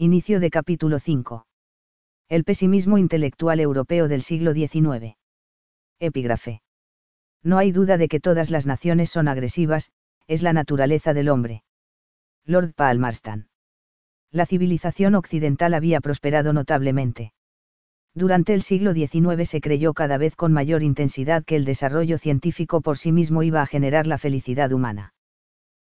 Inicio de capítulo 5. El pesimismo intelectual europeo del siglo XIX. Epígrafe. No hay duda de que todas las naciones son agresivas, es la naturaleza del hombre. Lord Palmerston. La civilización occidental había prosperado notablemente. Durante el siglo XIX se creyó cada vez con mayor intensidad que el desarrollo científico por sí mismo iba a generar la felicidad humana.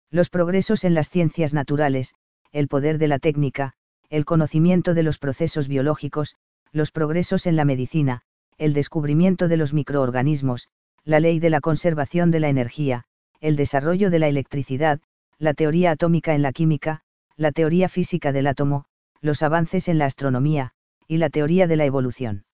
Los progresos en las ciencias naturales, el poder de la técnica, el conocimiento de los procesos biológicos, los progresos en la medicina, el descubrimiento de los microorganismos, la ley de la conservación de la energía, el desarrollo de la electricidad, la teoría atómica en la química, la teoría física del átomo, los avances en la astronomía, y la teoría de la evolución.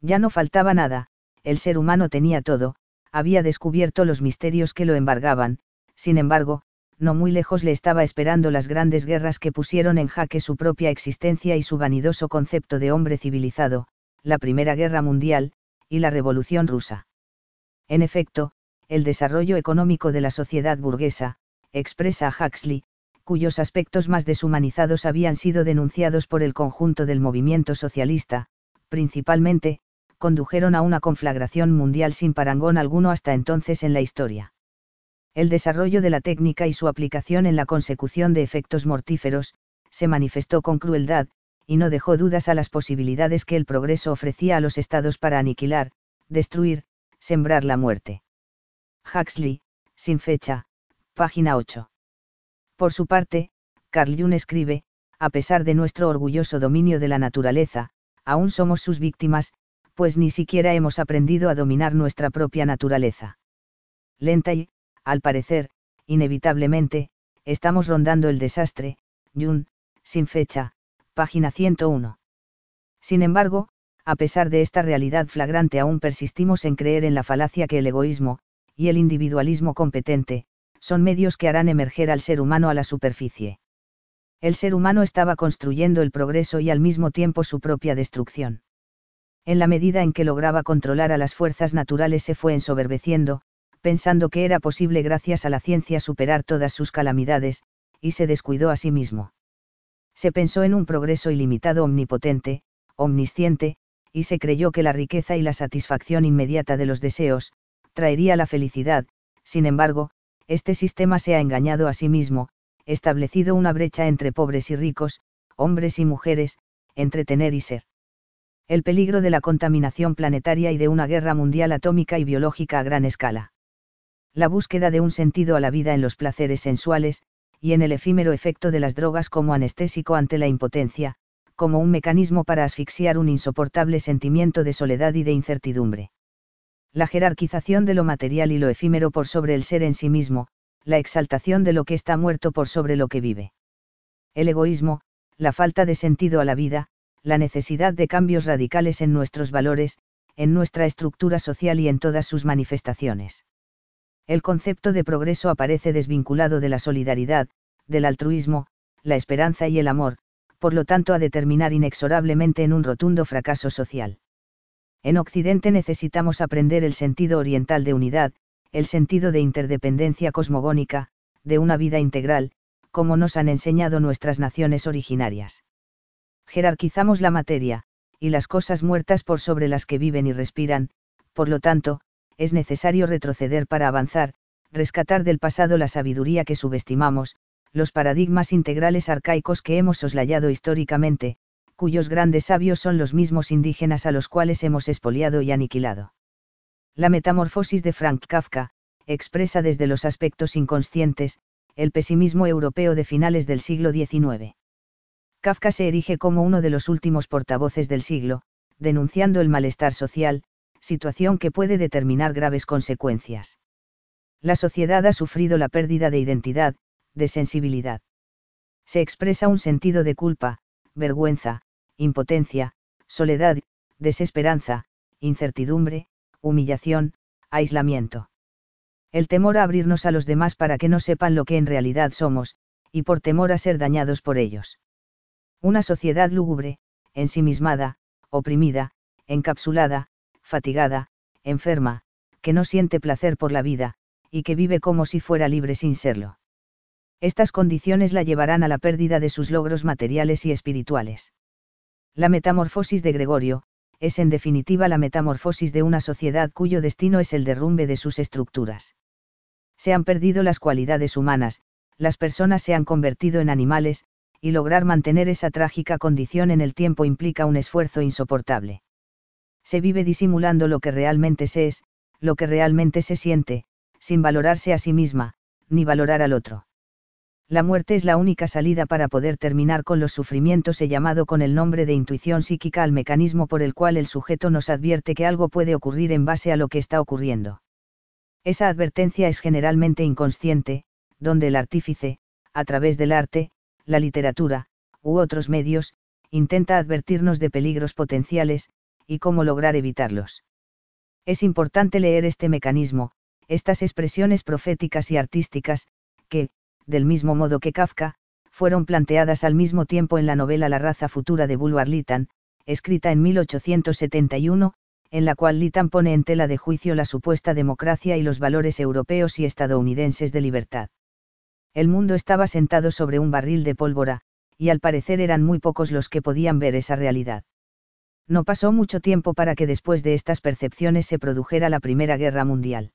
Ya no faltaba nada, el ser humano tenía todo, había descubierto los misterios que lo embargaban, sin embargo, no muy lejos le estaba esperando las grandes guerras que pusieron en jaque su propia existencia y su vanidoso concepto de hombre civilizado, la Primera Guerra Mundial, y la Revolución Rusa. En efecto, el desarrollo económico de la sociedad burguesa, expresa Huxley, cuyos aspectos más deshumanizados habían sido denunciados por el conjunto del movimiento socialista, principalmente, condujeron a una conflagración mundial sin parangón alguno hasta entonces en la historia el desarrollo de la técnica y su aplicación en la consecución de efectos mortíferos, se manifestó con crueldad, y no dejó dudas a las posibilidades que el progreso ofrecía a los estados para aniquilar, destruir, sembrar la muerte. Huxley, sin fecha, página 8. Por su parte, Carl Jung escribe, a pesar de nuestro orgulloso dominio de la naturaleza, aún somos sus víctimas, pues ni siquiera hemos aprendido a dominar nuestra propia naturaleza. Lenta y, al parecer, inevitablemente, estamos rondando el desastre, Jun, sin fecha, página 101. Sin embargo, a pesar de esta realidad flagrante aún persistimos en creer en la falacia que el egoísmo, y el individualismo competente, son medios que harán emerger al ser humano a la superficie. El ser humano estaba construyendo el progreso y al mismo tiempo su propia destrucción. En la medida en que lograba controlar a las fuerzas naturales se fue ensoberbeciendo, pensando que era posible gracias a la ciencia superar todas sus calamidades, y se descuidó a sí mismo. Se pensó en un progreso ilimitado omnipotente, omnisciente, y se creyó que la riqueza y la satisfacción inmediata de los deseos, traería la felicidad, sin embargo, este sistema se ha engañado a sí mismo, establecido una brecha entre pobres y ricos, hombres y mujeres, entre tener y ser. El peligro de la contaminación planetaria y de una guerra mundial atómica y biológica a gran escala la búsqueda de un sentido a la vida en los placeres sensuales, y en el efímero efecto de las drogas como anestésico ante la impotencia, como un mecanismo para asfixiar un insoportable sentimiento de soledad y de incertidumbre. La jerarquización de lo material y lo efímero por sobre el ser en sí mismo, la exaltación de lo que está muerto por sobre lo que vive. El egoísmo, la falta de sentido a la vida, la necesidad de cambios radicales en nuestros valores, en nuestra estructura social y en todas sus manifestaciones el concepto de progreso aparece desvinculado de la solidaridad, del altruismo, la esperanza y el amor, por lo tanto a determinar inexorablemente en un rotundo fracaso social. En Occidente necesitamos aprender el sentido oriental de unidad, el sentido de interdependencia cosmogónica, de una vida integral, como nos han enseñado nuestras naciones originarias. Jerarquizamos la materia, y las cosas muertas por sobre las que viven y respiran, por lo tanto, es necesario retroceder para avanzar, rescatar del pasado la sabiduría que subestimamos, los paradigmas integrales arcaicos que hemos soslayado históricamente, cuyos grandes sabios son los mismos indígenas a los cuales hemos espoliado y aniquilado. La metamorfosis de Frank Kafka, expresa desde los aspectos inconscientes, el pesimismo europeo de finales del siglo XIX. Kafka se erige como uno de los últimos portavoces del siglo, denunciando el malestar social, situación que puede determinar graves consecuencias. La sociedad ha sufrido la pérdida de identidad, de sensibilidad. Se expresa un sentido de culpa, vergüenza, impotencia, soledad, desesperanza, incertidumbre, humillación, aislamiento. El temor a abrirnos a los demás para que no sepan lo que en realidad somos, y por temor a ser dañados por ellos. Una sociedad lúgubre, ensimismada, oprimida, encapsulada, fatigada, enferma, que no siente placer por la vida, y que vive como si fuera libre sin serlo. Estas condiciones la llevarán a la pérdida de sus logros materiales y espirituales. La metamorfosis de Gregorio, es en definitiva la metamorfosis de una sociedad cuyo destino es el derrumbe de sus estructuras. Se han perdido las cualidades humanas, las personas se han convertido en animales, y lograr mantener esa trágica condición en el tiempo implica un esfuerzo insoportable se vive disimulando lo que realmente se es, lo que realmente se siente, sin valorarse a sí misma, ni valorar al otro. La muerte es la única salida para poder terminar con los sufrimientos. He llamado con el nombre de intuición psíquica al mecanismo por el cual el sujeto nos advierte que algo puede ocurrir en base a lo que está ocurriendo. Esa advertencia es generalmente inconsciente, donde el artífice, a través del arte, la literatura, u otros medios, intenta advertirnos de peligros potenciales, y cómo lograr evitarlos. Es importante leer este mecanismo, estas expresiones proféticas y artísticas, que, del mismo modo que Kafka, fueron planteadas al mismo tiempo en la novela La raza futura de Bulwar Lytton, escrita en 1871, en la cual Lytton pone en tela de juicio la supuesta democracia y los valores europeos y estadounidenses de libertad. El mundo estaba sentado sobre un barril de pólvora, y al parecer eran muy pocos los que podían ver esa realidad no pasó mucho tiempo para que después de estas percepciones se produjera la Primera Guerra Mundial.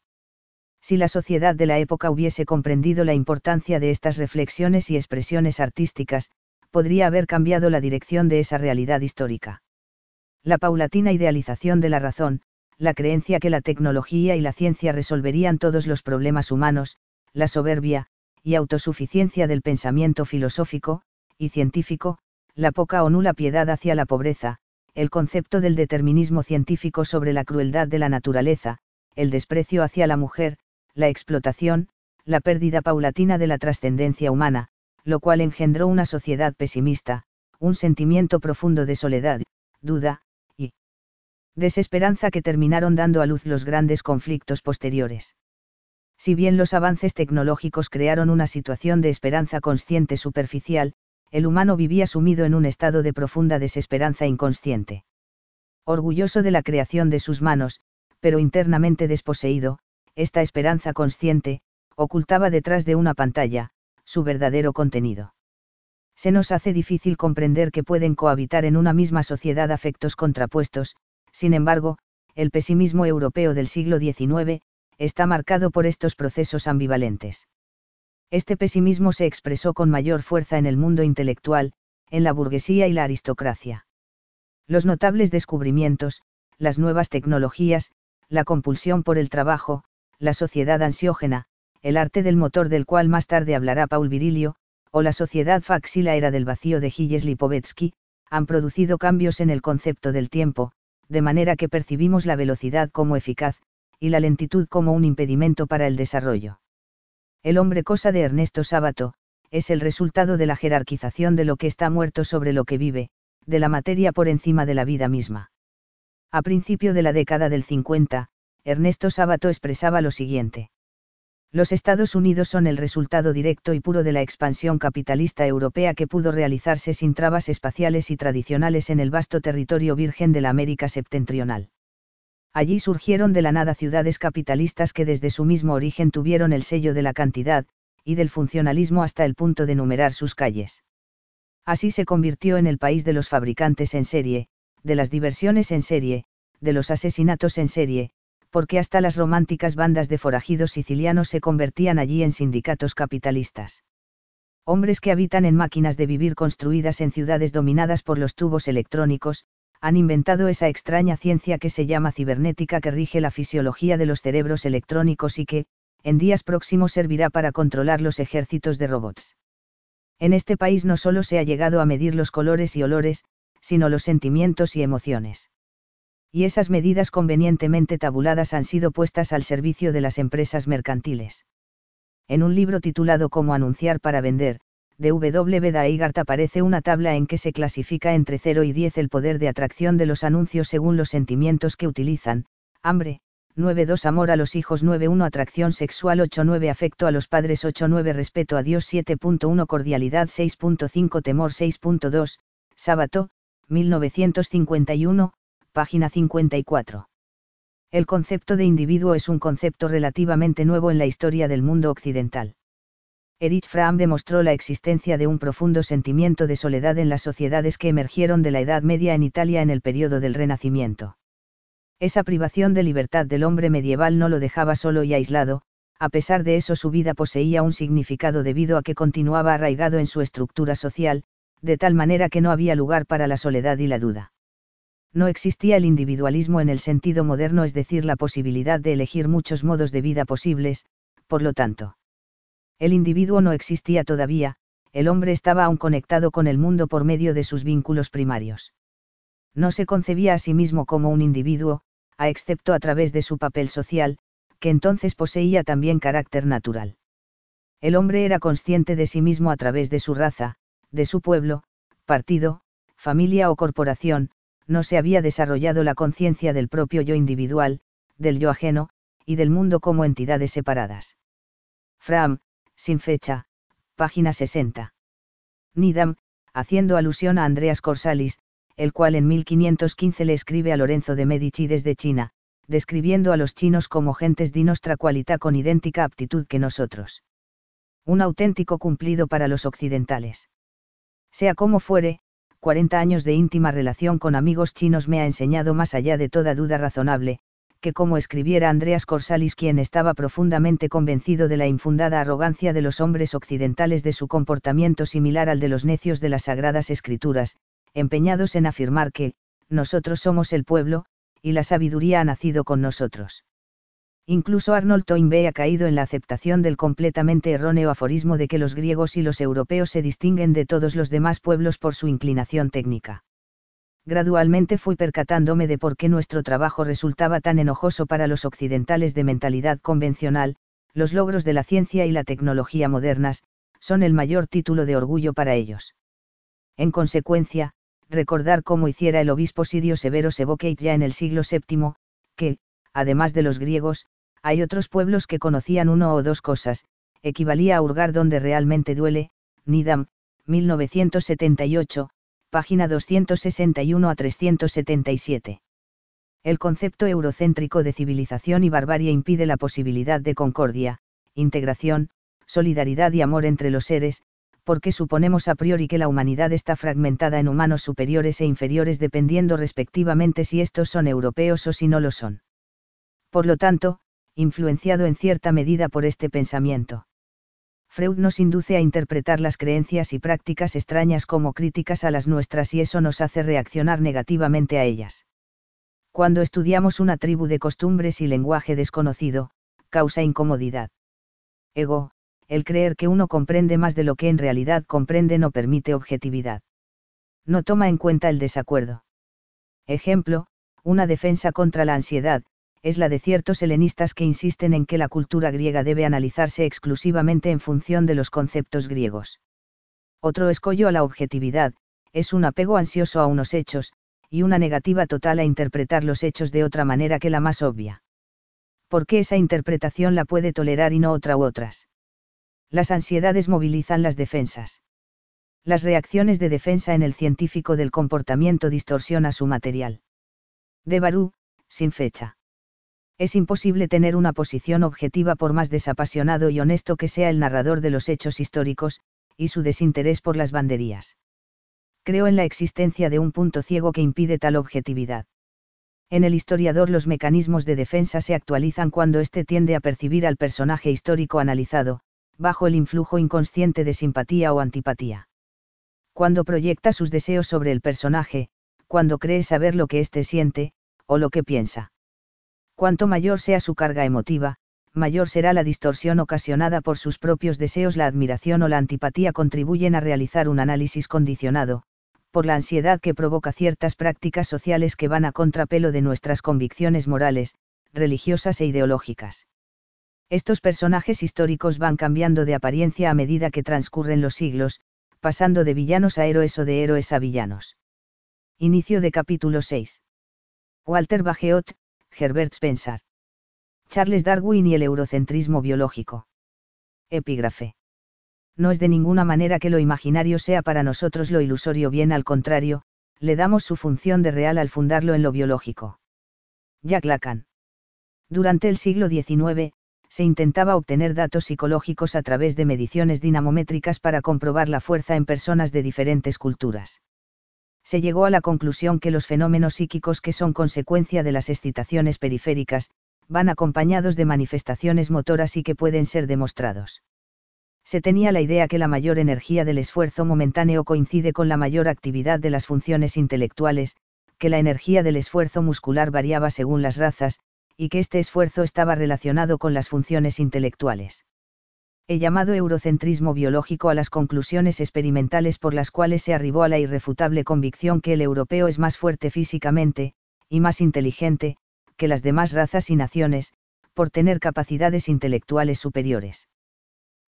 Si la sociedad de la época hubiese comprendido la importancia de estas reflexiones y expresiones artísticas, podría haber cambiado la dirección de esa realidad histórica. La paulatina idealización de la razón, la creencia que la tecnología y la ciencia resolverían todos los problemas humanos, la soberbia, y autosuficiencia del pensamiento filosófico, y científico, la poca o nula piedad hacia la pobreza, el concepto del determinismo científico sobre la crueldad de la naturaleza, el desprecio hacia la mujer, la explotación, la pérdida paulatina de la trascendencia humana, lo cual engendró una sociedad pesimista, un sentimiento profundo de soledad, duda, y desesperanza que terminaron dando a luz los grandes conflictos posteriores. Si bien los avances tecnológicos crearon una situación de esperanza consciente superficial, el humano vivía sumido en un estado de profunda desesperanza inconsciente. Orgulloso de la creación de sus manos, pero internamente desposeído, esta esperanza consciente, ocultaba detrás de una pantalla, su verdadero contenido. Se nos hace difícil comprender que pueden cohabitar en una misma sociedad afectos contrapuestos, sin embargo, el pesimismo europeo del siglo XIX, está marcado por estos procesos ambivalentes. Este pesimismo se expresó con mayor fuerza en el mundo intelectual, en la burguesía y la aristocracia. Los notables descubrimientos, las nuevas tecnologías, la compulsión por el trabajo, la sociedad ansiógena, el arte del motor del cual más tarde hablará Paul Virilio, o la sociedad faxila era del vacío de Gilles Lipovetsky, han producido cambios en el concepto del tiempo, de manera que percibimos la velocidad como eficaz, y la lentitud como un impedimento para el desarrollo. El hombre cosa de Ernesto Sábato, es el resultado de la jerarquización de lo que está muerto sobre lo que vive, de la materia por encima de la vida misma. A principio de la década del 50, Ernesto Sábato expresaba lo siguiente. Los Estados Unidos son el resultado directo y puro de la expansión capitalista europea que pudo realizarse sin trabas espaciales y tradicionales en el vasto territorio virgen de la América septentrional allí surgieron de la nada ciudades capitalistas que desde su mismo origen tuvieron el sello de la cantidad, y del funcionalismo hasta el punto de numerar sus calles. Así se convirtió en el país de los fabricantes en serie, de las diversiones en serie, de los asesinatos en serie, porque hasta las románticas bandas de forajidos sicilianos se convertían allí en sindicatos capitalistas. Hombres que habitan en máquinas de vivir construidas en ciudades dominadas por los tubos electrónicos, han inventado esa extraña ciencia que se llama cibernética que rige la fisiología de los cerebros electrónicos y que, en días próximos servirá para controlar los ejércitos de robots. En este país no solo se ha llegado a medir los colores y olores, sino los sentimientos y emociones. Y esas medidas convenientemente tabuladas han sido puestas al servicio de las empresas mercantiles. En un libro titulado Cómo anunciar para vender, de W. Daigart aparece una tabla en que se clasifica entre 0 y 10 el poder de atracción de los anuncios según los sentimientos que utilizan, hambre, (9.2), amor a los hijos (9.1), atracción sexual (8.9), afecto a los padres (8.9), respeto a Dios 7.1 cordialidad 6.5 temor 6.2, sábado, 1951, página 54. El concepto de individuo es un concepto relativamente nuevo en la historia del mundo occidental. Erich Fram demostró la existencia de un profundo sentimiento de soledad en las sociedades que emergieron de la Edad Media en Italia en el periodo del Renacimiento. Esa privación de libertad del hombre medieval no lo dejaba solo y aislado, a pesar de eso su vida poseía un significado debido a que continuaba arraigado en su estructura social, de tal manera que no había lugar para la soledad y la duda. No existía el individualismo en el sentido moderno, es decir, la posibilidad de elegir muchos modos de vida posibles, por lo tanto. El individuo no existía todavía, el hombre estaba aún conectado con el mundo por medio de sus vínculos primarios. No se concebía a sí mismo como un individuo, a excepto a través de su papel social, que entonces poseía también carácter natural. El hombre era consciente de sí mismo a través de su raza, de su pueblo, partido, familia o corporación, no se había desarrollado la conciencia del propio yo individual, del yo ajeno, y del mundo como entidades separadas. Fram, sin fecha, página 60. Nidam, haciendo alusión a Andreas Corsalis, el cual en 1515 le escribe a Lorenzo de Medici desde China, describiendo a los chinos como gentes de nuestra cualidad con idéntica aptitud que nosotros. Un auténtico cumplido para los occidentales. Sea como fuere, 40 años de íntima relación con amigos chinos me ha enseñado más allá de toda duda razonable, que como escribiera Andreas Corsalis quien estaba profundamente convencido de la infundada arrogancia de los hombres occidentales de su comportamiento similar al de los necios de las Sagradas Escrituras, empeñados en afirmar que, nosotros somos el pueblo, y la sabiduría ha nacido con nosotros. Incluso Arnold Toynbee ha caído en la aceptación del completamente erróneo aforismo de que los griegos y los europeos se distinguen de todos los demás pueblos por su inclinación técnica gradualmente fui percatándome de por qué nuestro trabajo resultaba tan enojoso para los occidentales de mentalidad convencional, los logros de la ciencia y la tecnología modernas, son el mayor título de orgullo para ellos. En consecuencia, recordar cómo hiciera el obispo sirio Severo Sebokeit ya en el siglo VII, que, además de los griegos, hay otros pueblos que conocían uno o dos cosas, equivalía a hurgar donde realmente duele, Nidam, 1978, página 261 a 377. El concepto eurocéntrico de civilización y barbarie impide la posibilidad de concordia, integración, solidaridad y amor entre los seres, porque suponemos a priori que la humanidad está fragmentada en humanos superiores e inferiores dependiendo respectivamente si estos son europeos o si no lo son. Por lo tanto, influenciado en cierta medida por este pensamiento. Freud nos induce a interpretar las creencias y prácticas extrañas como críticas a las nuestras y eso nos hace reaccionar negativamente a ellas. Cuando estudiamos una tribu de costumbres y lenguaje desconocido, causa incomodidad. Ego, el creer que uno comprende más de lo que en realidad comprende no permite objetividad. No toma en cuenta el desacuerdo. Ejemplo, una defensa contra la ansiedad, es la de ciertos helenistas que insisten en que la cultura griega debe analizarse exclusivamente en función de los conceptos griegos. Otro escollo a la objetividad, es un apego ansioso a unos hechos, y una negativa total a interpretar los hechos de otra manera que la más obvia. porque esa interpretación la puede tolerar y no otra u otras? Las ansiedades movilizan las defensas. Las reacciones de defensa en el científico del comportamiento distorsiona su material. De Barú, sin fecha es imposible tener una posición objetiva por más desapasionado y honesto que sea el narrador de los hechos históricos, y su desinterés por las banderías. Creo en la existencia de un punto ciego que impide tal objetividad. En el historiador los mecanismos de defensa se actualizan cuando éste tiende a percibir al personaje histórico analizado, bajo el influjo inconsciente de simpatía o antipatía. Cuando proyecta sus deseos sobre el personaje, cuando cree saber lo que éste siente, o lo que piensa cuanto mayor sea su carga emotiva, mayor será la distorsión ocasionada por sus propios deseos. La admiración o la antipatía contribuyen a realizar un análisis condicionado, por la ansiedad que provoca ciertas prácticas sociales que van a contrapelo de nuestras convicciones morales, religiosas e ideológicas. Estos personajes históricos van cambiando de apariencia a medida que transcurren los siglos, pasando de villanos a héroes o de héroes a villanos. Inicio de capítulo 6. Walter Bageot, Herbert Spencer. Charles Darwin y el eurocentrismo biológico. Epígrafe. No es de ninguna manera que lo imaginario sea para nosotros lo ilusorio, bien al contrario, le damos su función de real al fundarlo en lo biológico. Jack Lacan. Durante el siglo XIX, se intentaba obtener datos psicológicos a través de mediciones dinamométricas para comprobar la fuerza en personas de diferentes culturas se llegó a la conclusión que los fenómenos psíquicos que son consecuencia de las excitaciones periféricas, van acompañados de manifestaciones motoras y que pueden ser demostrados. Se tenía la idea que la mayor energía del esfuerzo momentáneo coincide con la mayor actividad de las funciones intelectuales, que la energía del esfuerzo muscular variaba según las razas, y que este esfuerzo estaba relacionado con las funciones intelectuales he llamado eurocentrismo biológico a las conclusiones experimentales por las cuales se arribó a la irrefutable convicción que el europeo es más fuerte físicamente, y más inteligente, que las demás razas y naciones, por tener capacidades intelectuales superiores.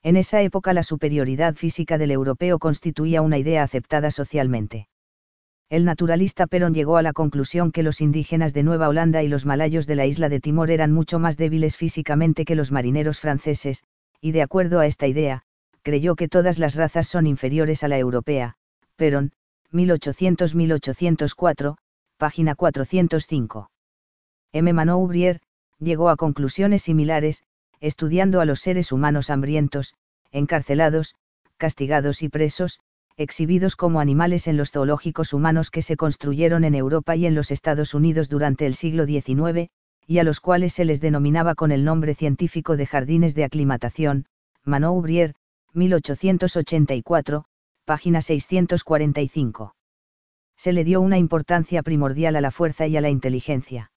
En esa época la superioridad física del europeo constituía una idea aceptada socialmente. El naturalista Perón llegó a la conclusión que los indígenas de Nueva Holanda y los malayos de la isla de Timor eran mucho más débiles físicamente que los marineros franceses, y de acuerdo a esta idea, creyó que todas las razas son inferiores a la europea, Perón, 1800-1804, página 405. M. Manoubrier, llegó a conclusiones similares, estudiando a los seres humanos hambrientos, encarcelados, castigados y presos, exhibidos como animales en los zoológicos humanos que se construyeron en Europa y en los Estados Unidos durante el siglo XIX, y a los cuales se les denominaba con el nombre científico de jardines de aclimatación, Manoubrier, 1884, página 645. Se le dio una importancia primordial a la fuerza y a la inteligencia.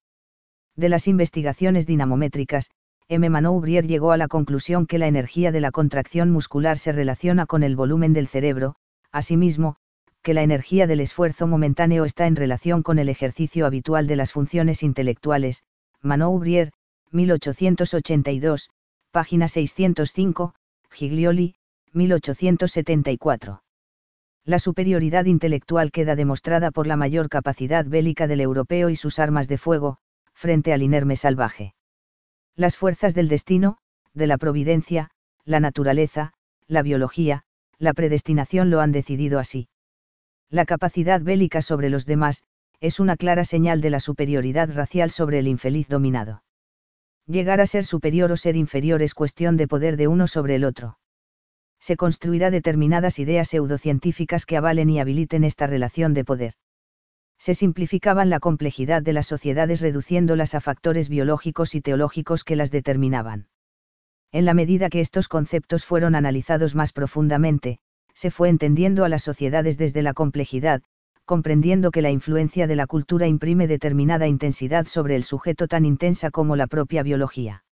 De las investigaciones dinamométricas, M. Manoubrier llegó a la conclusión que la energía de la contracción muscular se relaciona con el volumen del cerebro, asimismo, que la energía del esfuerzo momentáneo está en relación con el ejercicio habitual de las funciones intelectuales, Manoubrier, 1882, página 605, Giglioli, 1874. La superioridad intelectual queda demostrada por la mayor capacidad bélica del europeo y sus armas de fuego, frente al inerme salvaje. Las fuerzas del destino, de la providencia, la naturaleza, la biología, la predestinación lo han decidido así. La capacidad bélica sobre los demás, es una clara señal de la superioridad racial sobre el infeliz dominado. Llegar a ser superior o ser inferior es cuestión de poder de uno sobre el otro. Se construirá determinadas ideas pseudocientíficas que avalen y habiliten esta relación de poder. Se simplificaban la complejidad de las sociedades reduciéndolas a factores biológicos y teológicos que las determinaban. En la medida que estos conceptos fueron analizados más profundamente, se fue entendiendo a las sociedades desde la complejidad, comprendiendo que la influencia de la cultura imprime determinada intensidad sobre el sujeto tan intensa como la propia biología.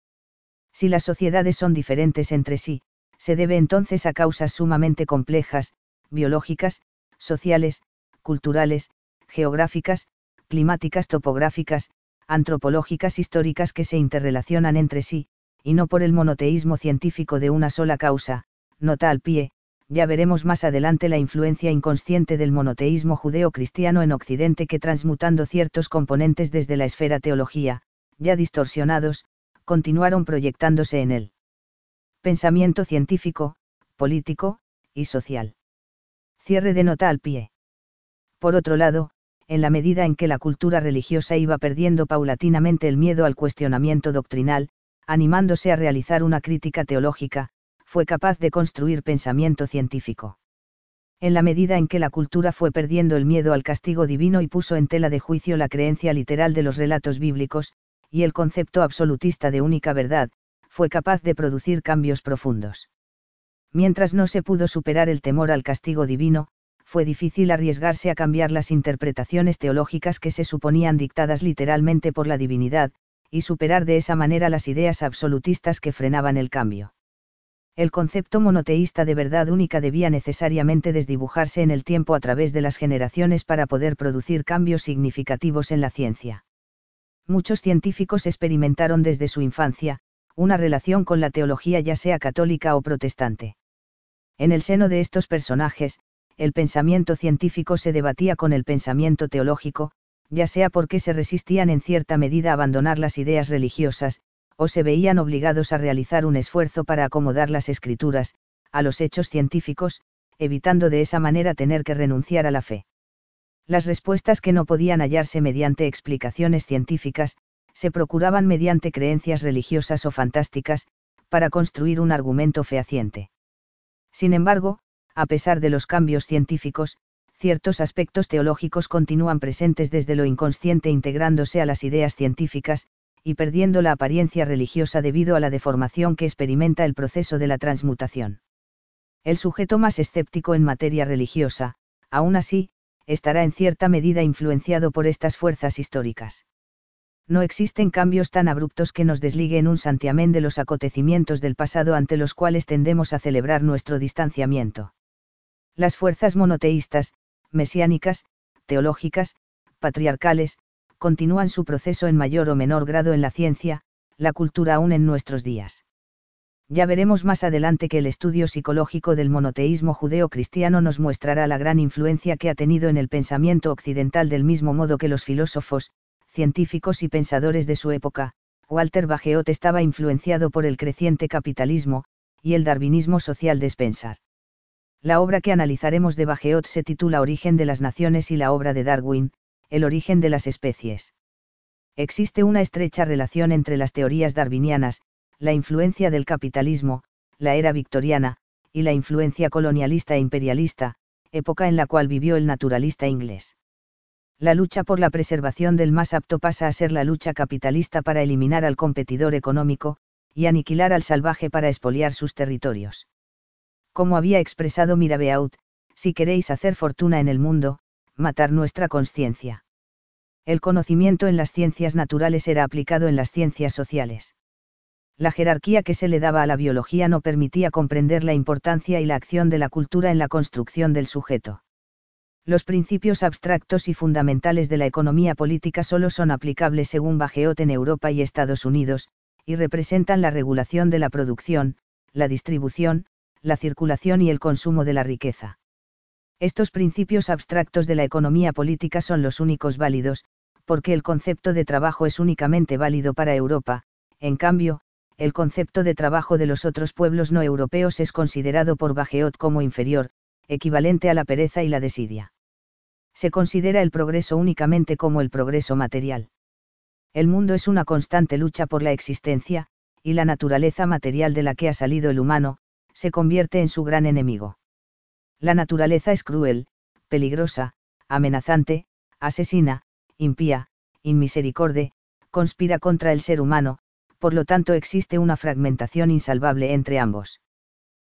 Si las sociedades son diferentes entre sí, se debe entonces a causas sumamente complejas, biológicas, sociales, culturales, geográficas, climáticas, topográficas, antropológicas, históricas que se interrelacionan entre sí, y no por el monoteísmo científico de una sola causa, nota al pie, ya veremos más adelante la influencia inconsciente del monoteísmo judeo-cristiano en Occidente que transmutando ciertos componentes desde la esfera teología, ya distorsionados, continuaron proyectándose en él. Pensamiento científico, político, y social. Cierre de nota al pie. Por otro lado, en la medida en que la cultura religiosa iba perdiendo paulatinamente el miedo al cuestionamiento doctrinal, animándose a realizar una crítica teológica, fue capaz de construir pensamiento científico. En la medida en que la cultura fue perdiendo el miedo al castigo divino y puso en tela de juicio la creencia literal de los relatos bíblicos, y el concepto absolutista de única verdad, fue capaz de producir cambios profundos. Mientras no se pudo superar el temor al castigo divino, fue difícil arriesgarse a cambiar las interpretaciones teológicas que se suponían dictadas literalmente por la divinidad, y superar de esa manera las ideas absolutistas que frenaban el cambio el concepto monoteísta de verdad única debía necesariamente desdibujarse en el tiempo a través de las generaciones para poder producir cambios significativos en la ciencia. Muchos científicos experimentaron desde su infancia, una relación con la teología ya sea católica o protestante. En el seno de estos personajes, el pensamiento científico se debatía con el pensamiento teológico, ya sea porque se resistían en cierta medida a abandonar las ideas religiosas, o se veían obligados a realizar un esfuerzo para acomodar las escrituras, a los hechos científicos, evitando de esa manera tener que renunciar a la fe. Las respuestas que no podían hallarse mediante explicaciones científicas, se procuraban mediante creencias religiosas o fantásticas, para construir un argumento fehaciente. Sin embargo, a pesar de los cambios científicos, ciertos aspectos teológicos continúan presentes desde lo inconsciente integrándose a las ideas científicas, y perdiendo la apariencia religiosa debido a la deformación que experimenta el proceso de la transmutación. El sujeto más escéptico en materia religiosa, aún así, estará en cierta medida influenciado por estas fuerzas históricas. No existen cambios tan abruptos que nos desliguen un santiamén de los acontecimientos del pasado ante los cuales tendemos a celebrar nuestro distanciamiento. Las fuerzas monoteístas, mesiánicas, teológicas, patriarcales, continúan su proceso en mayor o menor grado en la ciencia, la cultura aún en nuestros días. Ya veremos más adelante que el estudio psicológico del monoteísmo judeo-cristiano nos mostrará la gran influencia que ha tenido en el pensamiento occidental del mismo modo que los filósofos, científicos y pensadores de su época, Walter Bagehot estaba influenciado por el creciente capitalismo, y el darwinismo social de Spencer. La obra que analizaremos de Bagehot se titula Origen de las Naciones y la obra de Darwin, el origen de las especies. Existe una estrecha relación entre las teorías darwinianas, la influencia del capitalismo, la era victoriana, y la influencia colonialista e imperialista, época en la cual vivió el naturalista inglés. La lucha por la preservación del más apto pasa a ser la lucha capitalista para eliminar al competidor económico, y aniquilar al salvaje para espoliar sus territorios. Como había expresado Mirabeau, si queréis hacer fortuna en el mundo, matar nuestra conciencia el conocimiento en las ciencias naturales era aplicado en las ciencias sociales. La jerarquía que se le daba a la biología no permitía comprender la importancia y la acción de la cultura en la construcción del sujeto. Los principios abstractos y fundamentales de la economía política solo son aplicables según Bajeot en Europa y Estados Unidos, y representan la regulación de la producción, la distribución, la circulación y el consumo de la riqueza. Estos principios abstractos de la economía política son los únicos válidos, porque el concepto de trabajo es únicamente válido para Europa, en cambio, el concepto de trabajo de los otros pueblos no europeos es considerado por Bajeot como inferior, equivalente a la pereza y la desidia. Se considera el progreso únicamente como el progreso material. El mundo es una constante lucha por la existencia, y la naturaleza material de la que ha salido el humano, se convierte en su gran enemigo. La naturaleza es cruel, peligrosa, amenazante, asesina, impía, inmisericorde, conspira contra el ser humano, por lo tanto existe una fragmentación insalvable entre ambos.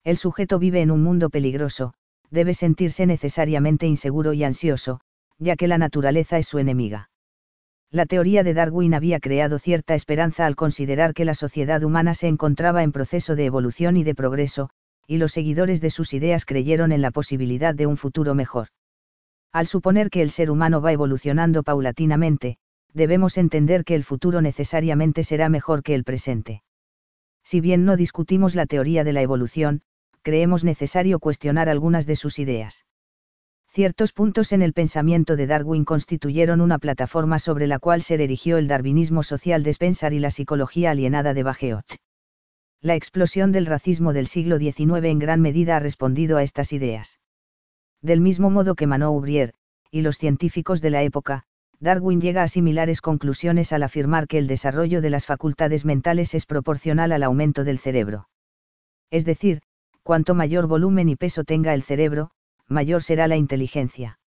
El sujeto vive en un mundo peligroso, debe sentirse necesariamente inseguro y ansioso, ya que la naturaleza es su enemiga. La teoría de Darwin había creado cierta esperanza al considerar que la sociedad humana se encontraba en proceso de evolución y de progreso, y los seguidores de sus ideas creyeron en la posibilidad de un futuro mejor. Al suponer que el ser humano va evolucionando paulatinamente, debemos entender que el futuro necesariamente será mejor que el presente. Si bien no discutimos la teoría de la evolución, creemos necesario cuestionar algunas de sus ideas. Ciertos puntos en el pensamiento de Darwin constituyeron una plataforma sobre la cual se erigió el darwinismo social de Spencer y la psicología alienada de Bageot. La explosión del racismo del siglo XIX en gran medida ha respondido a estas ideas. Del mismo modo que Manon Ouvrier, y los científicos de la época, Darwin llega a similares conclusiones al afirmar que el desarrollo de las facultades mentales es proporcional al aumento del cerebro. Es decir, cuanto mayor volumen y peso tenga el cerebro, mayor será la inteligencia.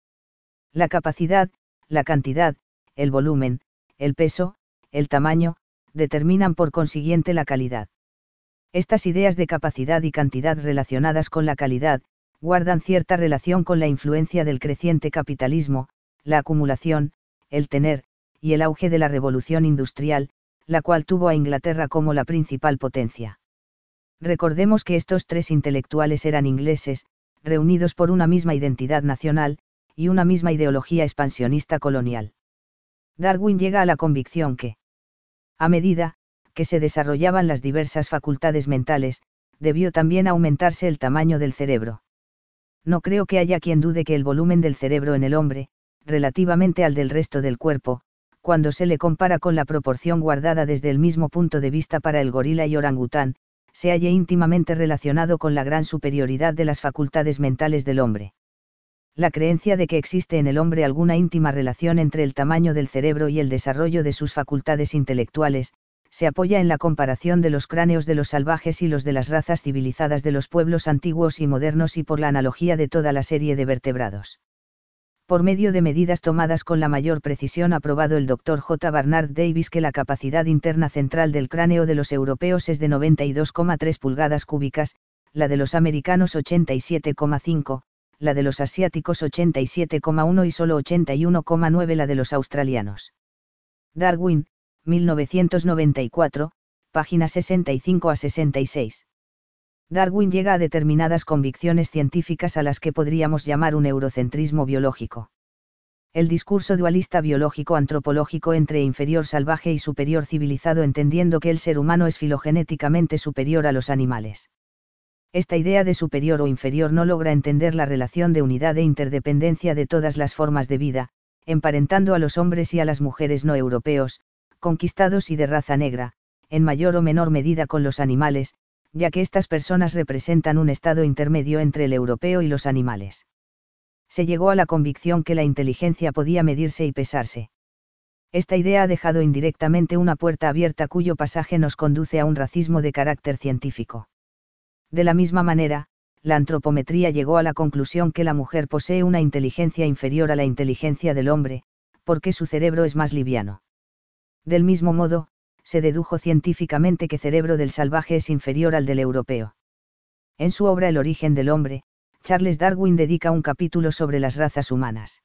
La capacidad, la cantidad, el volumen, el peso, el tamaño, determinan por consiguiente la calidad. Estas ideas de capacidad y cantidad relacionadas con la calidad, guardan cierta relación con la influencia del creciente capitalismo, la acumulación, el tener, y el auge de la revolución industrial, la cual tuvo a Inglaterra como la principal potencia. Recordemos que estos tres intelectuales eran ingleses, reunidos por una misma identidad nacional, y una misma ideología expansionista colonial. Darwin llega a la convicción que, a medida que se desarrollaban las diversas facultades mentales, debió también aumentarse el tamaño del cerebro no creo que haya quien dude que el volumen del cerebro en el hombre, relativamente al del resto del cuerpo, cuando se le compara con la proporción guardada desde el mismo punto de vista para el gorila y orangután, se halle íntimamente relacionado con la gran superioridad de las facultades mentales del hombre. La creencia de que existe en el hombre alguna íntima relación entre el tamaño del cerebro y el desarrollo de sus facultades intelectuales, se apoya en la comparación de los cráneos de los salvajes y los de las razas civilizadas de los pueblos antiguos y modernos y por la analogía de toda la serie de vertebrados. Por medio de medidas tomadas con la mayor precisión ha probado el doctor J. Barnard Davis que la capacidad interna central del cráneo de los europeos es de 92,3 pulgadas cúbicas, la de los americanos 87,5, la de los asiáticos 87,1 y solo 81,9 la de los australianos. Darwin, 1994, páginas 65 a 66. Darwin llega a determinadas convicciones científicas a las que podríamos llamar un eurocentrismo biológico. El discurso dualista biológico-antropológico entre inferior salvaje y superior civilizado entendiendo que el ser humano es filogenéticamente superior a los animales. Esta idea de superior o inferior no logra entender la relación de unidad e interdependencia de todas las formas de vida, emparentando a los hombres y a las mujeres no europeos, conquistados y de raza negra, en mayor o menor medida con los animales, ya que estas personas representan un estado intermedio entre el europeo y los animales. Se llegó a la convicción que la inteligencia podía medirse y pesarse. Esta idea ha dejado indirectamente una puerta abierta cuyo pasaje nos conduce a un racismo de carácter científico. De la misma manera, la antropometría llegó a la conclusión que la mujer posee una inteligencia inferior a la inteligencia del hombre, porque su cerebro es más liviano. Del mismo modo, se dedujo científicamente que cerebro del salvaje es inferior al del europeo. En su obra El origen del hombre, Charles Darwin dedica un capítulo sobre las razas humanas.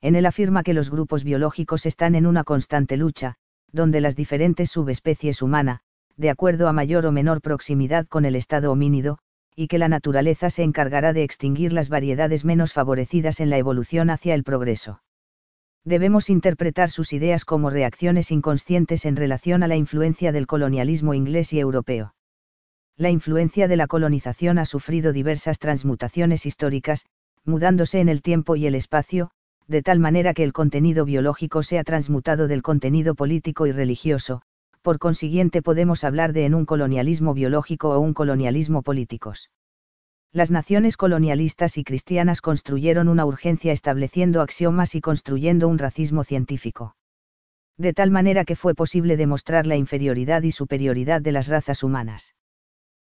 En él afirma que los grupos biológicos están en una constante lucha, donde las diferentes subespecies humana, de acuerdo a mayor o menor proximidad con el estado homínido, y que la naturaleza se encargará de extinguir las variedades menos favorecidas en la evolución hacia el progreso debemos interpretar sus ideas como reacciones inconscientes en relación a la influencia del colonialismo inglés y europeo. La influencia de la colonización ha sufrido diversas transmutaciones históricas, mudándose en el tiempo y el espacio, de tal manera que el contenido biológico se ha transmutado del contenido político y religioso, por consiguiente podemos hablar de en un colonialismo biológico o un colonialismo políticos las naciones colonialistas y cristianas construyeron una urgencia estableciendo axiomas y construyendo un racismo científico. De tal manera que fue posible demostrar la inferioridad y superioridad de las razas humanas.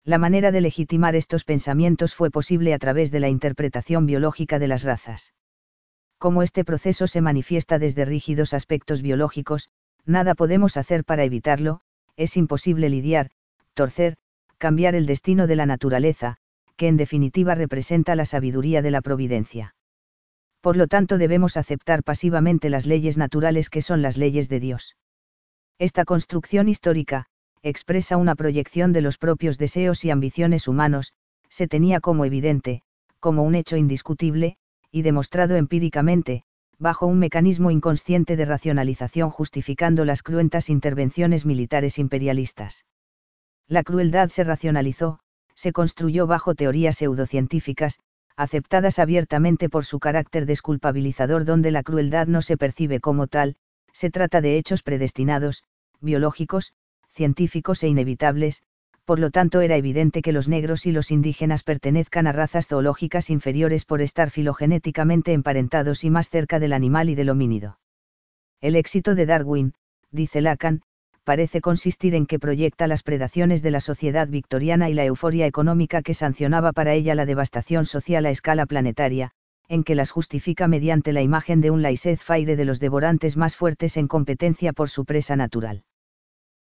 La manera de legitimar estos pensamientos fue posible a través de la interpretación biológica de las razas. Como este proceso se manifiesta desde rígidos aspectos biológicos, nada podemos hacer para evitarlo, es imposible lidiar, torcer, cambiar el destino de la naturaleza, en definitiva representa la sabiduría de la providencia. Por lo tanto debemos aceptar pasivamente las leyes naturales que son las leyes de Dios. Esta construcción histórica, expresa una proyección de los propios deseos y ambiciones humanos, se tenía como evidente, como un hecho indiscutible, y demostrado empíricamente, bajo un mecanismo inconsciente de racionalización justificando las cruentas intervenciones militares imperialistas. La crueldad se racionalizó, se construyó bajo teorías pseudocientíficas, aceptadas abiertamente por su carácter desculpabilizador donde la crueldad no se percibe como tal, se trata de hechos predestinados, biológicos, científicos e inevitables, por lo tanto era evidente que los negros y los indígenas pertenezcan a razas zoológicas inferiores por estar filogenéticamente emparentados y más cerca del animal y del homínido. El éxito de Darwin, dice Lacan, parece consistir en que proyecta las predaciones de la sociedad victoriana y la euforia económica que sancionaba para ella la devastación social a escala planetaria, en que las justifica mediante la imagen de un laissez faire de los devorantes más fuertes en competencia por su presa natural.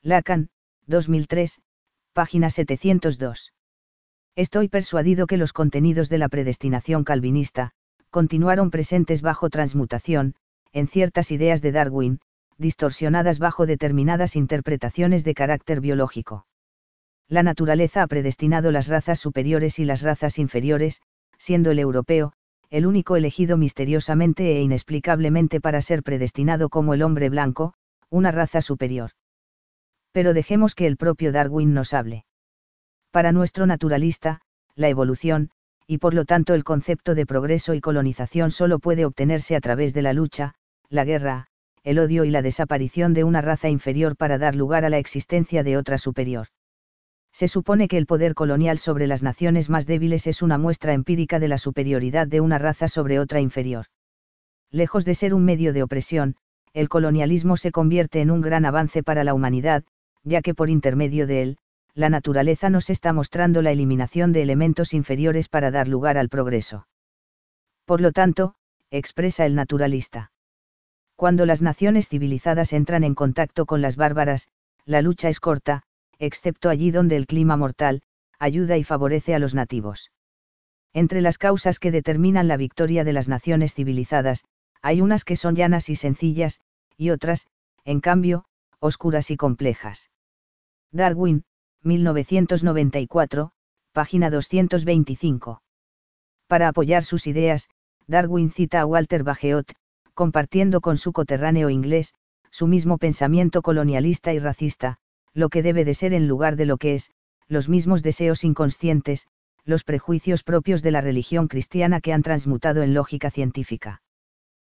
Lacan, 2003, página 702. Estoy persuadido que los contenidos de la predestinación calvinista, continuaron presentes bajo transmutación, en ciertas ideas de Darwin, distorsionadas bajo determinadas interpretaciones de carácter biológico. La naturaleza ha predestinado las razas superiores y las razas inferiores, siendo el europeo, el único elegido misteriosamente e inexplicablemente para ser predestinado como el hombre blanco, una raza superior. Pero dejemos que el propio Darwin nos hable. Para nuestro naturalista, la evolución, y por lo tanto el concepto de progreso y colonización solo puede obtenerse a través de la lucha, la guerra, el odio y la desaparición de una raza inferior para dar lugar a la existencia de otra superior. Se supone que el poder colonial sobre las naciones más débiles es una muestra empírica de la superioridad de una raza sobre otra inferior. Lejos de ser un medio de opresión, el colonialismo se convierte en un gran avance para la humanidad, ya que por intermedio de él, la naturaleza nos está mostrando la eliminación de elementos inferiores para dar lugar al progreso. Por lo tanto, expresa el naturalista. Cuando las naciones civilizadas entran en contacto con las bárbaras, la lucha es corta, excepto allí donde el clima mortal, ayuda y favorece a los nativos. Entre las causas que determinan la victoria de las naciones civilizadas, hay unas que son llanas y sencillas, y otras, en cambio, oscuras y complejas. Darwin, 1994, página 225. Para apoyar sus ideas, Darwin cita a Walter Bageot, compartiendo con su coterráneo inglés, su mismo pensamiento colonialista y racista, lo que debe de ser en lugar de lo que es, los mismos deseos inconscientes, los prejuicios propios de la religión cristiana que han transmutado en lógica científica.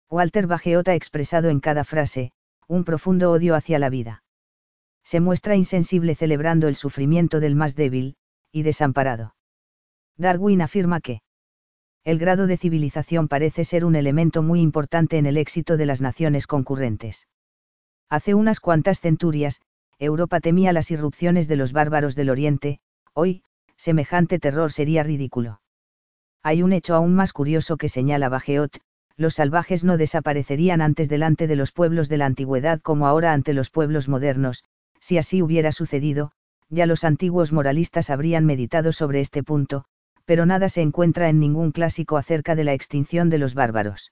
Walter Bajeota ha expresado en cada frase, un profundo odio hacia la vida. Se muestra insensible celebrando el sufrimiento del más débil, y desamparado. Darwin afirma que el grado de civilización parece ser un elemento muy importante en el éxito de las naciones concurrentes. Hace unas cuantas centurias, Europa temía las irrupciones de los bárbaros del Oriente, hoy, semejante terror sería ridículo. Hay un hecho aún más curioso que señala Bajeot, los salvajes no desaparecerían antes delante de los pueblos de la antigüedad como ahora ante los pueblos modernos, si así hubiera sucedido, ya los antiguos moralistas habrían meditado sobre este punto, pero nada se encuentra en ningún clásico acerca de la extinción de los bárbaros.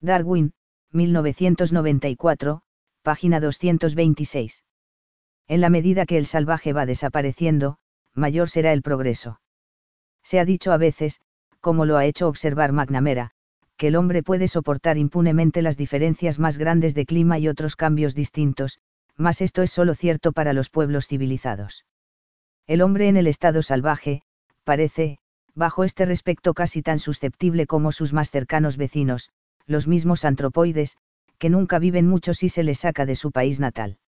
Darwin, 1994, página 226. En la medida que el salvaje va desapareciendo, mayor será el progreso. Se ha dicho a veces, como lo ha hecho observar Magnamera, que el hombre puede soportar impunemente las diferencias más grandes de clima y otros cambios distintos, mas esto es solo cierto para los pueblos civilizados. El hombre en el estado salvaje, parece, bajo este respecto casi tan susceptible como sus más cercanos vecinos, los mismos antropoides, que nunca viven mucho si se les saca de su país natal.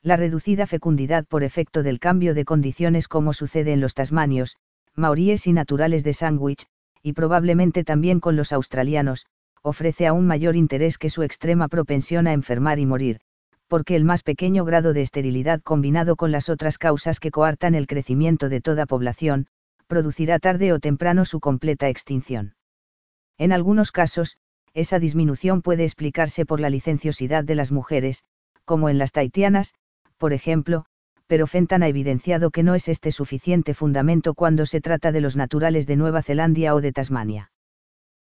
La reducida fecundidad por efecto del cambio de condiciones como sucede en los tasmanios, maoríes y naturales de Sandwich, y probablemente también con los australianos, ofrece aún mayor interés que su extrema propensión a enfermar y morir, porque el más pequeño grado de esterilidad combinado con las otras causas que coartan el crecimiento de toda población, producirá tarde o temprano su completa extinción. En algunos casos, esa disminución puede explicarse por la licenciosidad de las mujeres, como en las taitianas, por ejemplo, pero Fentan ha evidenciado que no es este suficiente fundamento cuando se trata de los naturales de Nueva Zelandia o de Tasmania.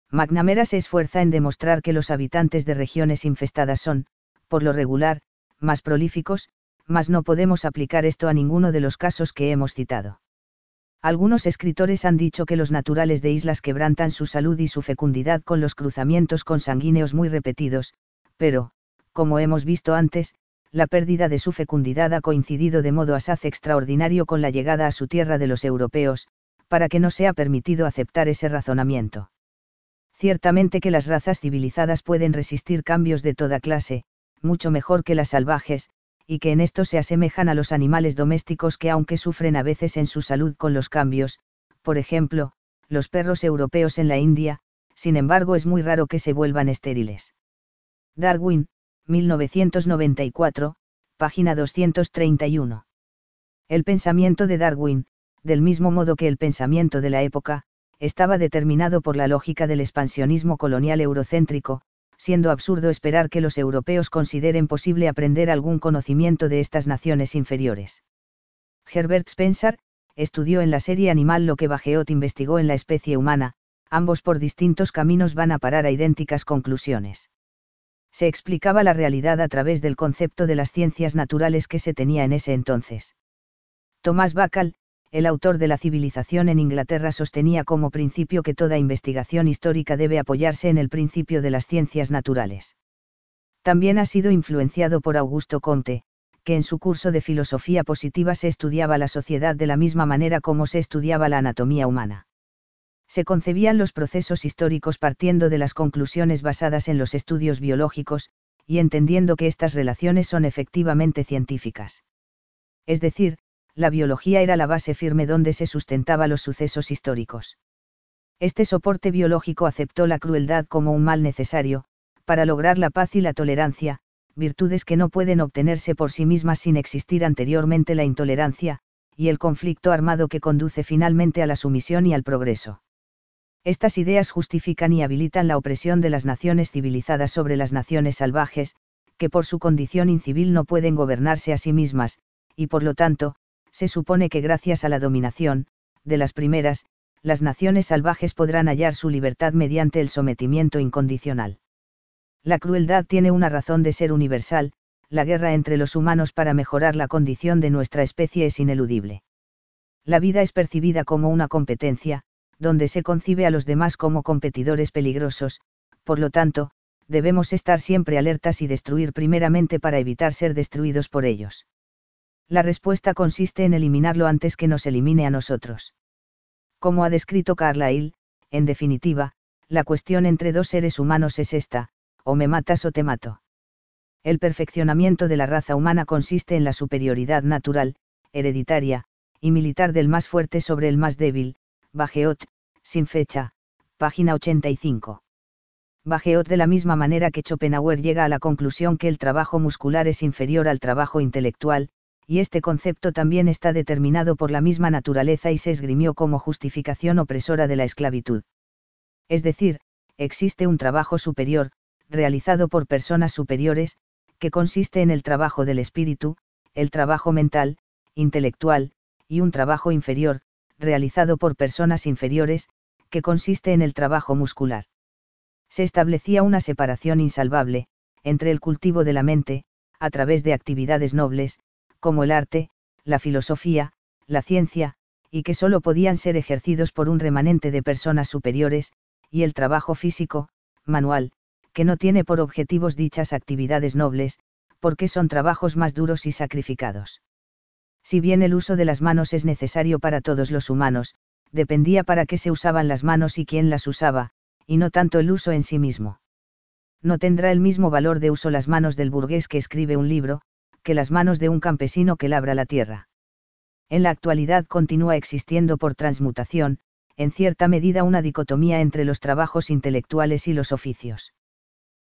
McNamara se esfuerza en demostrar que los habitantes de regiones infestadas son, por lo regular, más prolíficos, mas no podemos aplicar esto a ninguno de los casos que hemos citado. Algunos escritores han dicho que los naturales de islas quebrantan su salud y su fecundidad con los cruzamientos consanguíneos muy repetidos, pero, como hemos visto antes, la pérdida de su fecundidad ha coincidido de modo asaz extraordinario con la llegada a su tierra de los europeos, para que no sea permitido aceptar ese razonamiento. Ciertamente que las razas civilizadas pueden resistir cambios de toda clase, mucho mejor que las salvajes, y que en esto se asemejan a los animales domésticos que aunque sufren a veces en su salud con los cambios, por ejemplo, los perros europeos en la India, sin embargo es muy raro que se vuelvan estériles. Darwin, 1994, página 231. El pensamiento de Darwin, del mismo modo que el pensamiento de la época, estaba determinado por la lógica del expansionismo colonial eurocéntrico, siendo absurdo esperar que los europeos consideren posible aprender algún conocimiento de estas naciones inferiores. Herbert Spencer, estudió en la serie animal lo que Bageot investigó en la especie humana, ambos por distintos caminos van a parar a idénticas conclusiones. Se explicaba la realidad a través del concepto de las ciencias naturales que se tenía en ese entonces. Tomás Bacal, el autor de la civilización en Inglaterra sostenía como principio que toda investigación histórica debe apoyarse en el principio de las ciencias naturales. También ha sido influenciado por Augusto Conte, que en su curso de filosofía positiva se estudiaba la sociedad de la misma manera como se estudiaba la anatomía humana. Se concebían los procesos históricos partiendo de las conclusiones basadas en los estudios biológicos, y entendiendo que estas relaciones son efectivamente científicas. Es decir, la biología era la base firme donde se sustentaba los sucesos históricos. Este soporte biológico aceptó la crueldad como un mal necesario, para lograr la paz y la tolerancia, virtudes que no pueden obtenerse por sí mismas sin existir anteriormente la intolerancia, y el conflicto armado que conduce finalmente a la sumisión y al progreso. Estas ideas justifican y habilitan la opresión de las naciones civilizadas sobre las naciones salvajes, que por su condición incivil no pueden gobernarse a sí mismas, y por lo tanto, se supone que gracias a la dominación, de las primeras, las naciones salvajes podrán hallar su libertad mediante el sometimiento incondicional. La crueldad tiene una razón de ser universal, la guerra entre los humanos para mejorar la condición de nuestra especie es ineludible. La vida es percibida como una competencia, donde se concibe a los demás como competidores peligrosos, por lo tanto, debemos estar siempre alertas y destruir primeramente para evitar ser destruidos por ellos la respuesta consiste en eliminarlo antes que nos elimine a nosotros. Como ha descrito Carlyle, en definitiva, la cuestión entre dos seres humanos es esta, o me matas o te mato. El perfeccionamiento de la raza humana consiste en la superioridad natural, hereditaria, y militar del más fuerte sobre el más débil, Bajeot, sin fecha, página 85. Bajeot, de la misma manera que Schopenhauer llega a la conclusión que el trabajo muscular es inferior al trabajo intelectual, y este concepto también está determinado por la misma naturaleza y se esgrimió como justificación opresora de la esclavitud. Es decir, existe un trabajo superior, realizado por personas superiores, que consiste en el trabajo del espíritu, el trabajo mental, intelectual, y un trabajo inferior, realizado por personas inferiores, que consiste en el trabajo muscular. Se establecía una separación insalvable, entre el cultivo de la mente, a través de actividades nobles, como el arte, la filosofía, la ciencia, y que sólo podían ser ejercidos por un remanente de personas superiores, y el trabajo físico, manual, que no tiene por objetivos dichas actividades nobles, porque son trabajos más duros y sacrificados. Si bien el uso de las manos es necesario para todos los humanos, dependía para qué se usaban las manos y quién las usaba, y no tanto el uso en sí mismo. No tendrá el mismo valor de uso las manos del burgués que escribe un libro, las manos de un campesino que labra la tierra. En la actualidad continúa existiendo por transmutación, en cierta medida una dicotomía entre los trabajos intelectuales y los oficios.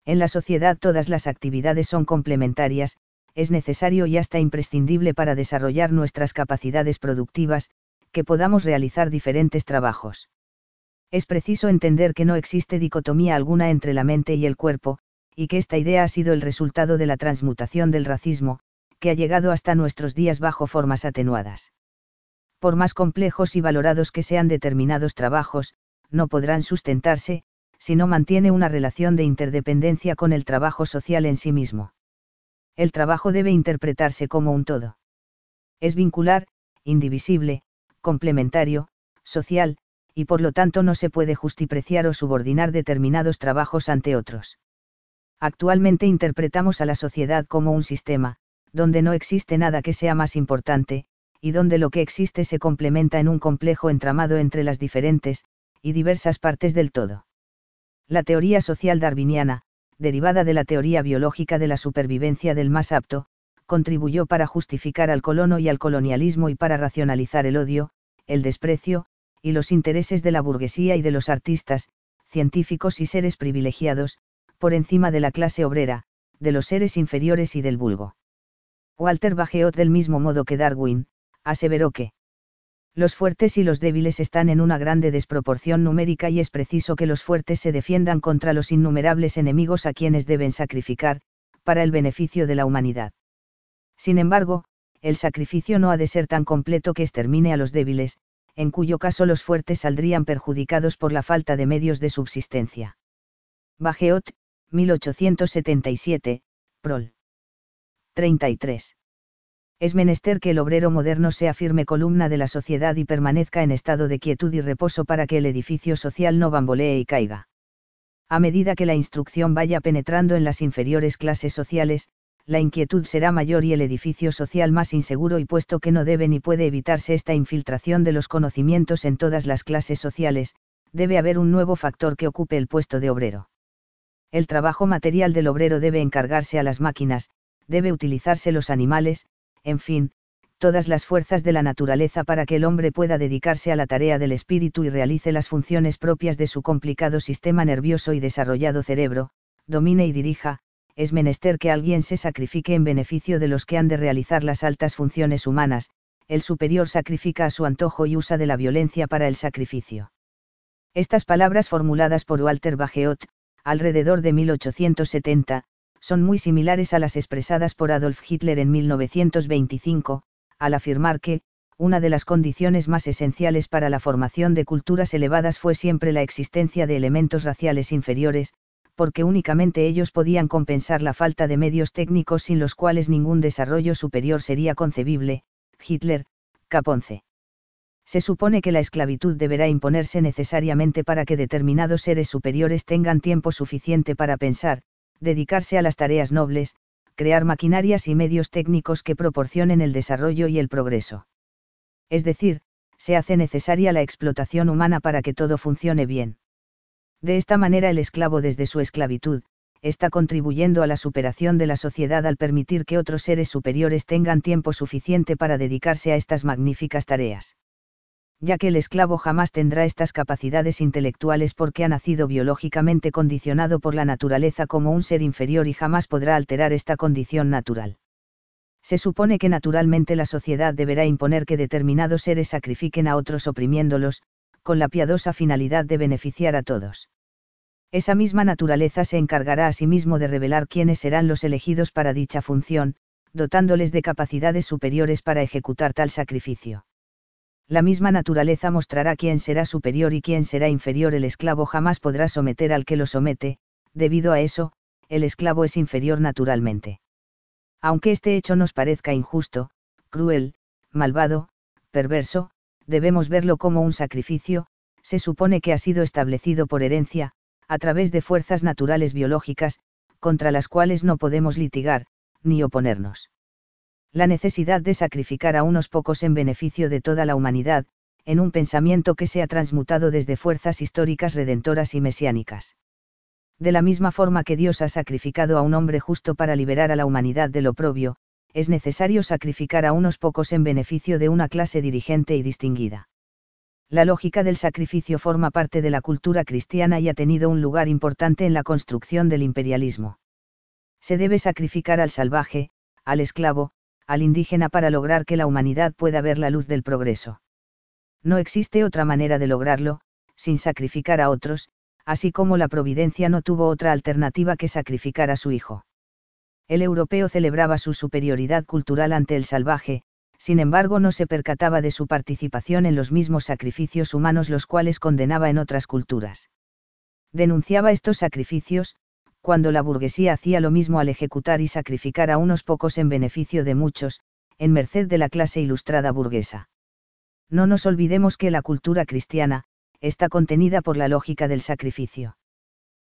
En la sociedad todas las actividades son complementarias, es necesario y hasta imprescindible para desarrollar nuestras capacidades productivas, que podamos realizar diferentes trabajos. Es preciso entender que no existe dicotomía alguna entre la mente y el cuerpo, y que esta idea ha sido el resultado de la transmutación del racismo, que ha llegado hasta nuestros días bajo formas atenuadas. Por más complejos y valorados que sean determinados trabajos, no podrán sustentarse, si no mantiene una relación de interdependencia con el trabajo social en sí mismo. El trabajo debe interpretarse como un todo. Es vincular, indivisible, complementario, social, y por lo tanto no se puede justipreciar o subordinar determinados trabajos ante otros. Actualmente interpretamos a la sociedad como un sistema, donde no existe nada que sea más importante, y donde lo que existe se complementa en un complejo entramado entre las diferentes, y diversas partes del todo. La teoría social darwiniana, derivada de la teoría biológica de la supervivencia del más apto, contribuyó para justificar al colono y al colonialismo y para racionalizar el odio, el desprecio, y los intereses de la burguesía y de los artistas, científicos y seres privilegiados, por encima de la clase obrera, de los seres inferiores y del vulgo. Walter Bageot del mismo modo que Darwin, aseveró que los fuertes y los débiles están en una grande desproporción numérica y es preciso que los fuertes se defiendan contra los innumerables enemigos a quienes deben sacrificar, para el beneficio de la humanidad. Sin embargo, el sacrificio no ha de ser tan completo que extermine a los débiles, en cuyo caso los fuertes saldrían perjudicados por la falta de medios de subsistencia. Bajeot, 1877, Prol. 33. Es menester que el obrero moderno sea firme columna de la sociedad y permanezca en estado de quietud y reposo para que el edificio social no bambolee y caiga. A medida que la instrucción vaya penetrando en las inferiores clases sociales, la inquietud será mayor y el edificio social más inseguro y puesto que no debe ni puede evitarse esta infiltración de los conocimientos en todas las clases sociales, debe haber un nuevo factor que ocupe el puesto de obrero. El trabajo material del obrero debe encargarse a las máquinas, debe utilizarse los animales, en fin, todas las fuerzas de la naturaleza para que el hombre pueda dedicarse a la tarea del espíritu y realice las funciones propias de su complicado sistema nervioso y desarrollado cerebro, domine y dirija, es menester que alguien se sacrifique en beneficio de los que han de realizar las altas funciones humanas, el superior sacrifica a su antojo y usa de la violencia para el sacrificio. Estas palabras formuladas por Walter Bageot, alrededor de 1870, son muy similares a las expresadas por Adolf Hitler en 1925, al afirmar que, una de las condiciones más esenciales para la formación de culturas elevadas fue siempre la existencia de elementos raciales inferiores, porque únicamente ellos podían compensar la falta de medios técnicos sin los cuales ningún desarrollo superior sería concebible. Hitler, Caponce. Se supone que la esclavitud deberá imponerse necesariamente para que determinados seres superiores tengan tiempo suficiente para pensar, dedicarse a las tareas nobles, crear maquinarias y medios técnicos que proporcionen el desarrollo y el progreso. Es decir, se hace necesaria la explotación humana para que todo funcione bien. De esta manera el esclavo desde su esclavitud, está contribuyendo a la superación de la sociedad al permitir que otros seres superiores tengan tiempo suficiente para dedicarse a estas magníficas tareas ya que el esclavo jamás tendrá estas capacidades intelectuales porque ha nacido biológicamente condicionado por la naturaleza como un ser inferior y jamás podrá alterar esta condición natural. Se supone que naturalmente la sociedad deberá imponer que determinados seres sacrifiquen a otros oprimiéndolos, con la piadosa finalidad de beneficiar a todos. Esa misma naturaleza se encargará a sí de revelar quiénes serán los elegidos para dicha función, dotándoles de capacidades superiores para ejecutar tal sacrificio la misma naturaleza mostrará quién será superior y quién será inferior. El esclavo jamás podrá someter al que lo somete, debido a eso, el esclavo es inferior naturalmente. Aunque este hecho nos parezca injusto, cruel, malvado, perverso, debemos verlo como un sacrificio, se supone que ha sido establecido por herencia, a través de fuerzas naturales biológicas, contra las cuales no podemos litigar, ni oponernos la necesidad de sacrificar a unos pocos en beneficio de toda la humanidad, en un pensamiento que se ha transmutado desde fuerzas históricas redentoras y mesiánicas. De la misma forma que Dios ha sacrificado a un hombre justo para liberar a la humanidad del oprobio, es necesario sacrificar a unos pocos en beneficio de una clase dirigente y distinguida. La lógica del sacrificio forma parte de la cultura cristiana y ha tenido un lugar importante en la construcción del imperialismo. Se debe sacrificar al salvaje, al esclavo, al indígena para lograr que la humanidad pueda ver la luz del progreso. No existe otra manera de lograrlo, sin sacrificar a otros, así como la providencia no tuvo otra alternativa que sacrificar a su hijo. El europeo celebraba su superioridad cultural ante el salvaje, sin embargo no se percataba de su participación en los mismos sacrificios humanos los cuales condenaba en otras culturas. Denunciaba estos sacrificios, cuando la burguesía hacía lo mismo al ejecutar y sacrificar a unos pocos en beneficio de muchos, en merced de la clase ilustrada burguesa. No nos olvidemos que la cultura cristiana, está contenida por la lógica del sacrificio.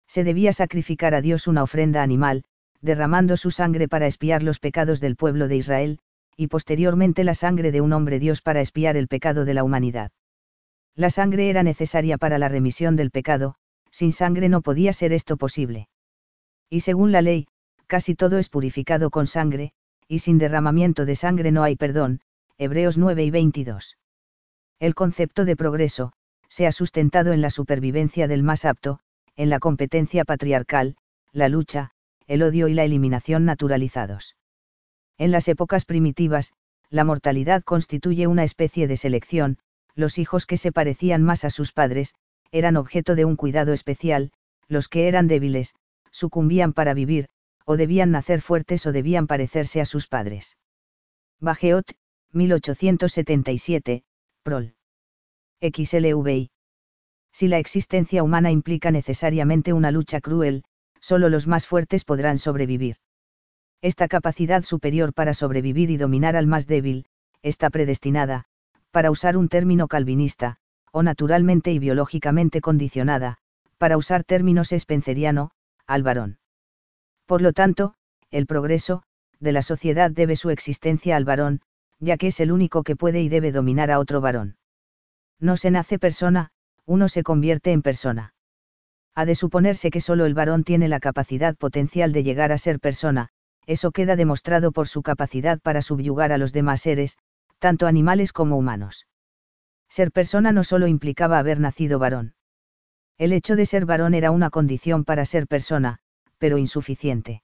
Se debía sacrificar a Dios una ofrenda animal, derramando su sangre para espiar los pecados del pueblo de Israel, y posteriormente la sangre de un hombre Dios para espiar el pecado de la humanidad. La sangre era necesaria para la remisión del pecado, sin sangre no podía ser esto posible y según la ley, casi todo es purificado con sangre, y sin derramamiento de sangre no hay perdón, Hebreos 9 y 22. El concepto de progreso, se ha sustentado en la supervivencia del más apto, en la competencia patriarcal, la lucha, el odio y la eliminación naturalizados. En las épocas primitivas, la mortalidad constituye una especie de selección, los hijos que se parecían más a sus padres, eran objeto de un cuidado especial, los que eran débiles, sucumbían para vivir, o debían nacer fuertes o debían parecerse a sus padres. Bajeot, 1877, Prol. XLVI. Si la existencia humana implica necesariamente una lucha cruel, solo los más fuertes podrán sobrevivir. Esta capacidad superior para sobrevivir y dominar al más débil, está predestinada, para usar un término calvinista, o naturalmente y biológicamente condicionada, para usar términos espenceriano, al varón. Por lo tanto, el progreso, de la sociedad debe su existencia al varón, ya que es el único que puede y debe dominar a otro varón. No se nace persona, uno se convierte en persona. Ha de suponerse que solo el varón tiene la capacidad potencial de llegar a ser persona, eso queda demostrado por su capacidad para subyugar a los demás seres, tanto animales como humanos. Ser persona no solo implicaba haber nacido varón. El hecho de ser varón era una condición para ser persona, pero insuficiente.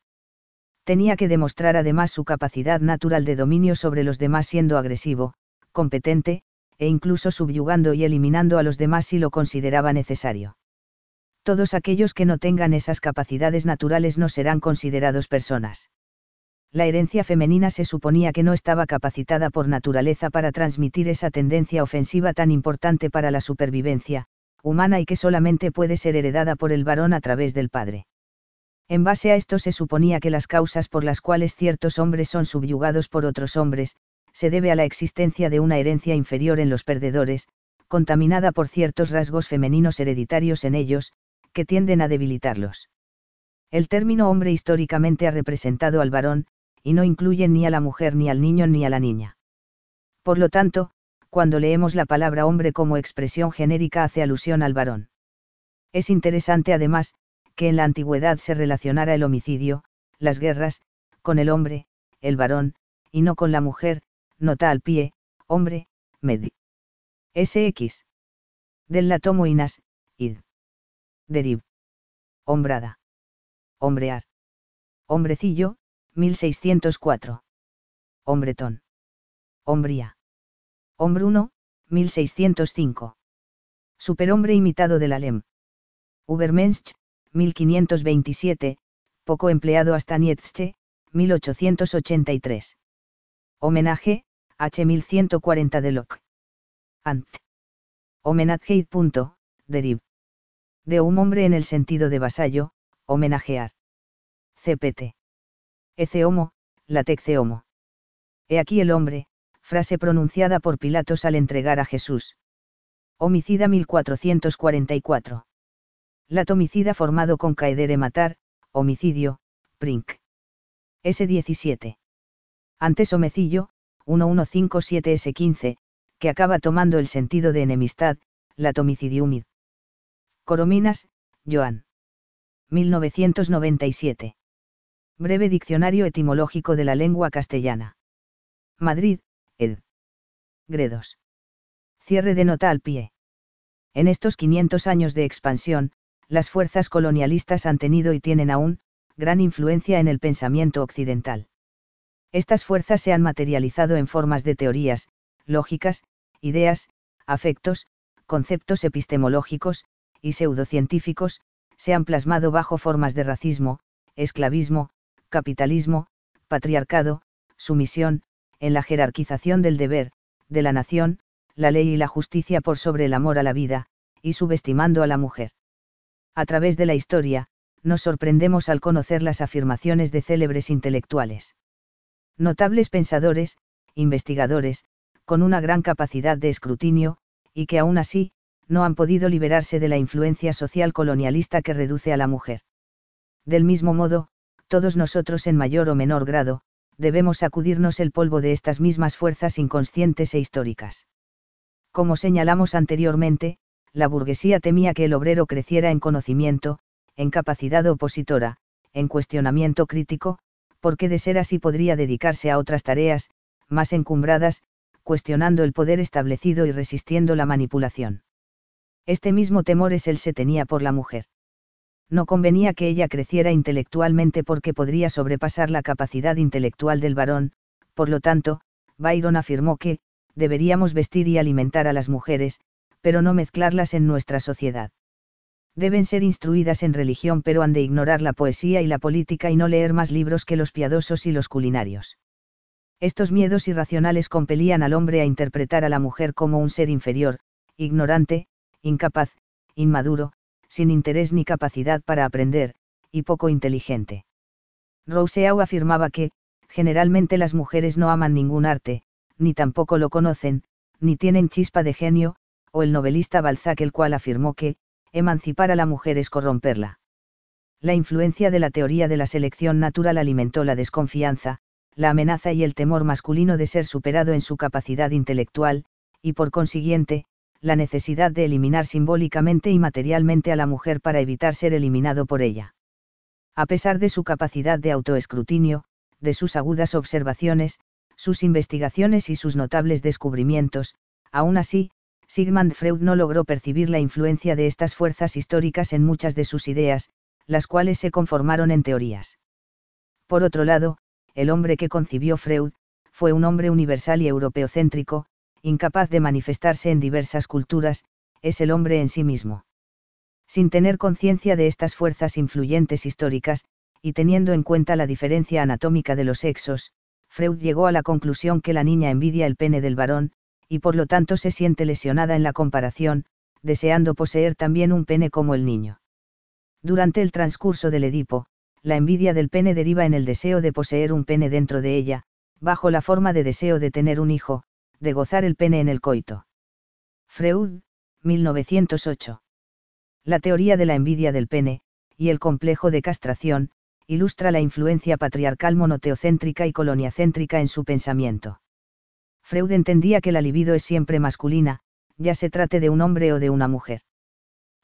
Tenía que demostrar además su capacidad natural de dominio sobre los demás siendo agresivo, competente, e incluso subyugando y eliminando a los demás si lo consideraba necesario. Todos aquellos que no tengan esas capacidades naturales no serán considerados personas. La herencia femenina se suponía que no estaba capacitada por naturaleza para transmitir esa tendencia ofensiva tan importante para la supervivencia, humana y que solamente puede ser heredada por el varón a través del padre. En base a esto se suponía que las causas por las cuales ciertos hombres son subyugados por otros hombres, se debe a la existencia de una herencia inferior en los perdedores, contaminada por ciertos rasgos femeninos hereditarios en ellos, que tienden a debilitarlos. El término hombre históricamente ha representado al varón, y no incluye ni a la mujer ni al niño ni a la niña. Por lo tanto, cuando leemos la palabra hombre como expresión genérica hace alusión al varón. Es interesante además, que en la antigüedad se relacionara el homicidio, las guerras, con el hombre, el varón, y no con la mujer, nota al pie, hombre, med. SX. Del inas, id. Deriv. Hombrada. Hombrear. Hombrecillo, 1604. Hombretón. Hombría. Hombre 1605. Superhombre imitado del Alem. Ubermensch, 1527, poco empleado hasta Nietzsche, 1883. Homenaje, H1140 de Locke. Ant. Homenajeid. deriv. De un hombre en el sentido de vasallo, homenajear. CPT. Ece homo, latex homo. He aquí el hombre, frase pronunciada por Pilatos al entregar a Jesús. Homicida 1444. La homicida formado con caedere matar, homicidio, Prink. S17. Antes homecillo, 1157S15, que acaba tomando el sentido de enemistad, La homicidiumid. Corominas, Joan. 1997. Breve Diccionario Etimológico de la Lengua Castellana. Madrid, Ed. Gredos. Cierre de nota al pie. En estos 500 años de expansión, las fuerzas colonialistas han tenido y tienen aún, gran influencia en el pensamiento occidental. Estas fuerzas se han materializado en formas de teorías, lógicas, ideas, afectos, conceptos epistemológicos, y pseudocientíficos, se han plasmado bajo formas de racismo, esclavismo, capitalismo, patriarcado, sumisión, en la jerarquización del deber, de la nación, la ley y la justicia por sobre el amor a la vida, y subestimando a la mujer. A través de la historia, nos sorprendemos al conocer las afirmaciones de célebres intelectuales. Notables pensadores, investigadores, con una gran capacidad de escrutinio, y que aún así, no han podido liberarse de la influencia social colonialista que reduce a la mujer. Del mismo modo, todos nosotros en mayor o menor grado, debemos sacudirnos el polvo de estas mismas fuerzas inconscientes e históricas. Como señalamos anteriormente, la burguesía temía que el obrero creciera en conocimiento, en capacidad opositora, en cuestionamiento crítico, porque de ser así podría dedicarse a otras tareas, más encumbradas, cuestionando el poder establecido y resistiendo la manipulación. Este mismo temor es el se tenía por la mujer no convenía que ella creciera intelectualmente porque podría sobrepasar la capacidad intelectual del varón, por lo tanto, Byron afirmó que, deberíamos vestir y alimentar a las mujeres, pero no mezclarlas en nuestra sociedad. Deben ser instruidas en religión pero han de ignorar la poesía y la política y no leer más libros que los piadosos y los culinarios. Estos miedos irracionales compelían al hombre a interpretar a la mujer como un ser inferior, ignorante, incapaz, inmaduro, sin interés ni capacidad para aprender, y poco inteligente. Rousseau afirmaba que, generalmente las mujeres no aman ningún arte, ni tampoco lo conocen, ni tienen chispa de genio, o el novelista Balzac el cual afirmó que, emancipar a la mujer es corromperla. La influencia de la teoría de la selección natural alimentó la desconfianza, la amenaza y el temor masculino de ser superado en su capacidad intelectual, y por consiguiente, la necesidad de eliminar simbólicamente y materialmente a la mujer para evitar ser eliminado por ella. A pesar de su capacidad de autoescrutinio, de sus agudas observaciones, sus investigaciones y sus notables descubrimientos, aún así, Sigmund Freud no logró percibir la influencia de estas fuerzas históricas en muchas de sus ideas, las cuales se conformaron en teorías. Por otro lado, el hombre que concibió Freud, fue un hombre universal y europeocéntrico, incapaz de manifestarse en diversas culturas, es el hombre en sí mismo. Sin tener conciencia de estas fuerzas influyentes históricas, y teniendo en cuenta la diferencia anatómica de los sexos, Freud llegó a la conclusión que la niña envidia el pene del varón, y por lo tanto se siente lesionada en la comparación, deseando poseer también un pene como el niño. Durante el transcurso del Edipo, la envidia del pene deriva en el deseo de poseer un pene dentro de ella, bajo la forma de deseo de tener un hijo, de gozar el pene en el coito. Freud, 1908. La teoría de la envidia del pene, y el complejo de castración, ilustra la influencia patriarcal monoteocéntrica y coloniacéntrica en su pensamiento. Freud entendía que la libido es siempre masculina, ya se trate de un hombre o de una mujer.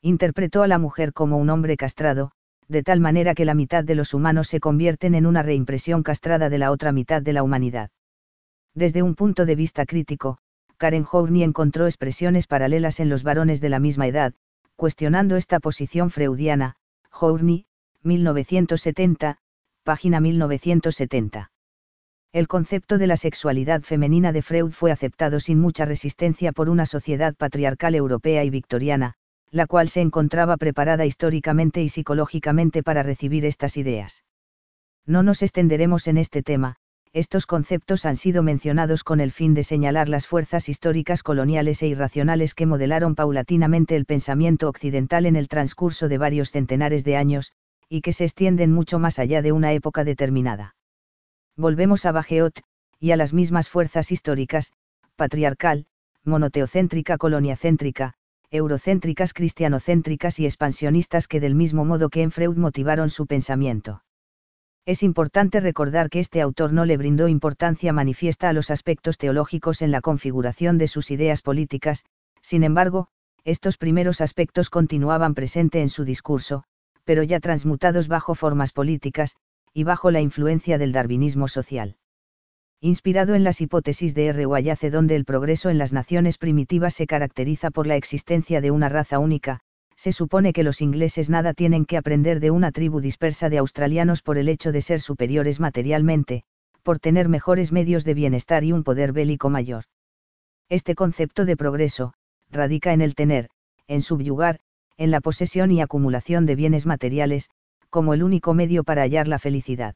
Interpretó a la mujer como un hombre castrado, de tal manera que la mitad de los humanos se convierten en una reimpresión castrada de la otra mitad de la humanidad. Desde un punto de vista crítico, Karen Horney encontró expresiones paralelas en los varones de la misma edad, cuestionando esta posición freudiana, Horney, 1970, página 1970. El concepto de la sexualidad femenina de Freud fue aceptado sin mucha resistencia por una sociedad patriarcal europea y victoriana, la cual se encontraba preparada históricamente y psicológicamente para recibir estas ideas. No nos extenderemos en este tema, estos conceptos han sido mencionados con el fin de señalar las fuerzas históricas coloniales e irracionales que modelaron paulatinamente el pensamiento occidental en el transcurso de varios centenares de años, y que se extienden mucho más allá de una época determinada. Volvemos a Bajeot, y a las mismas fuerzas históricas, patriarcal, monoteocéntrica, coloniacéntrica, eurocéntricas, cristianocéntricas y expansionistas que del mismo modo que en Freud motivaron su pensamiento es importante recordar que este autor no le brindó importancia manifiesta a los aspectos teológicos en la configuración de sus ideas políticas, sin embargo, estos primeros aspectos continuaban presente en su discurso, pero ya transmutados bajo formas políticas, y bajo la influencia del darwinismo social. Inspirado en las hipótesis de R. Guayace donde el progreso en las naciones primitivas se caracteriza por la existencia de una raza única, se supone que los ingleses nada tienen que aprender de una tribu dispersa de australianos por el hecho de ser superiores materialmente, por tener mejores medios de bienestar y un poder bélico mayor. Este concepto de progreso, radica en el tener, en subyugar, en la posesión y acumulación de bienes materiales, como el único medio para hallar la felicidad.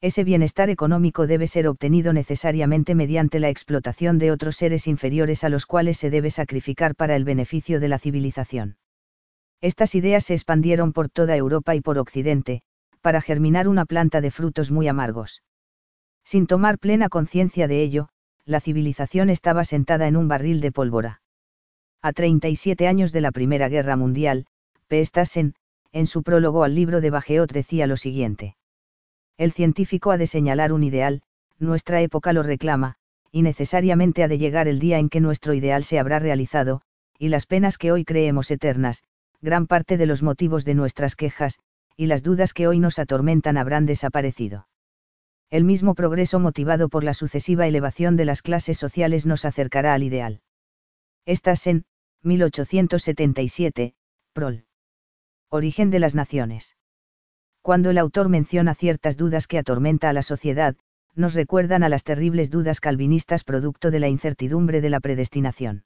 Ese bienestar económico debe ser obtenido necesariamente mediante la explotación de otros seres inferiores a los cuales se debe sacrificar para el beneficio de la civilización. Estas ideas se expandieron por toda Europa y por Occidente, para germinar una planta de frutos muy amargos. Sin tomar plena conciencia de ello, la civilización estaba sentada en un barril de pólvora. A 37 años de la Primera Guerra Mundial, P. Stassen, en su prólogo al libro de Bageot decía lo siguiente. El científico ha de señalar un ideal, nuestra época lo reclama, y necesariamente ha de llegar el día en que nuestro ideal se habrá realizado, y las penas que hoy creemos eternas, gran parte de los motivos de nuestras quejas, y las dudas que hoy nos atormentan habrán desaparecido. El mismo progreso motivado por la sucesiva elevación de las clases sociales nos acercará al ideal. Estas en 1877, Prol. Origen de las naciones. Cuando el autor menciona ciertas dudas que atormenta a la sociedad, nos recuerdan a las terribles dudas calvinistas producto de la incertidumbre de la predestinación.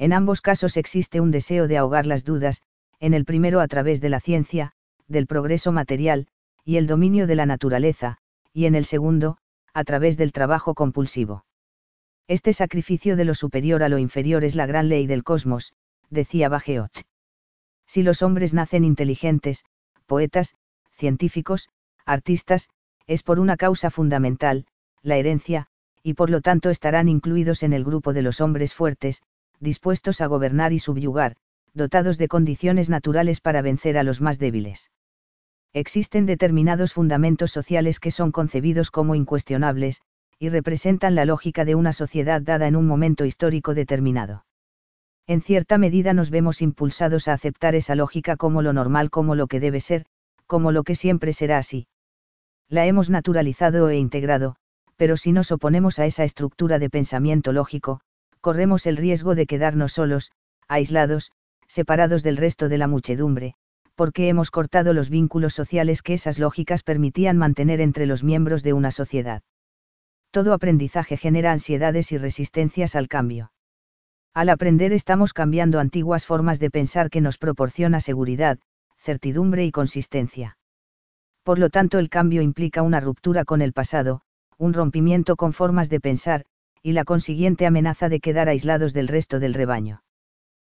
En ambos casos existe un deseo de ahogar las dudas, en el primero a través de la ciencia, del progreso material, y el dominio de la naturaleza, y en el segundo, a través del trabajo compulsivo. Este sacrificio de lo superior a lo inferior es la gran ley del cosmos, decía Bageot. Si los hombres nacen inteligentes, poetas, científicos, artistas, es por una causa fundamental, la herencia, y por lo tanto estarán incluidos en el grupo de los hombres fuertes, dispuestos a gobernar y subyugar, dotados de condiciones naturales para vencer a los más débiles. Existen determinados fundamentos sociales que son concebidos como incuestionables, y representan la lógica de una sociedad dada en un momento histórico determinado. En cierta medida nos vemos impulsados a aceptar esa lógica como lo normal, como lo que debe ser, como lo que siempre será así. La hemos naturalizado e integrado, pero si nos oponemos a esa estructura de pensamiento lógico, corremos el riesgo de quedarnos solos, aislados, separados del resto de la muchedumbre, porque hemos cortado los vínculos sociales que esas lógicas permitían mantener entre los miembros de una sociedad. Todo aprendizaje genera ansiedades y resistencias al cambio. Al aprender estamos cambiando antiguas formas de pensar que nos proporciona seguridad, certidumbre y consistencia. Por lo tanto, el cambio implica una ruptura con el pasado, un rompimiento con formas de pensar, y la consiguiente amenaza de quedar aislados del resto del rebaño.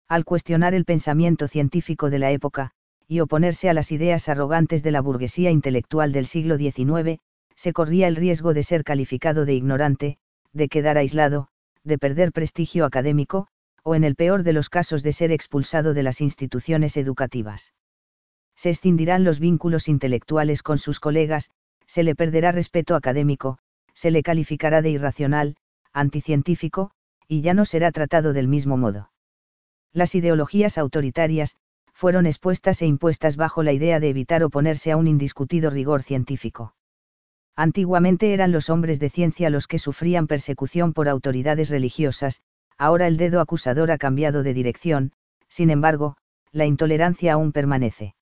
Al cuestionar el pensamiento científico de la época, y oponerse a las ideas arrogantes de la burguesía intelectual del siglo XIX, se corría el riesgo de ser calificado de ignorante, de quedar aislado, de perder prestigio académico, o en el peor de los casos de ser expulsado de las instituciones educativas. Se escindirán los vínculos intelectuales con sus colegas, se le perderá respeto académico, se le calificará de irracional, anticientífico, y ya no será tratado del mismo modo. Las ideologías autoritarias, fueron expuestas e impuestas bajo la idea de evitar oponerse a un indiscutido rigor científico. Antiguamente eran los hombres de ciencia los que sufrían persecución por autoridades religiosas, ahora el dedo acusador ha cambiado de dirección, sin embargo, la intolerancia aún permanece.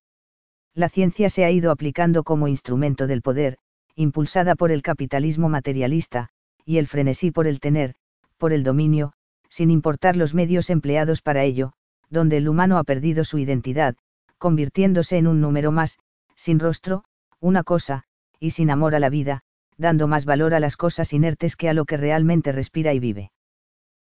La ciencia se ha ido aplicando como instrumento del poder, impulsada por el capitalismo materialista, y el frenesí por el tener, por el dominio, sin importar los medios empleados para ello, donde el humano ha perdido su identidad, convirtiéndose en un número más, sin rostro, una cosa, y sin amor a la vida, dando más valor a las cosas inertes que a lo que realmente respira y vive.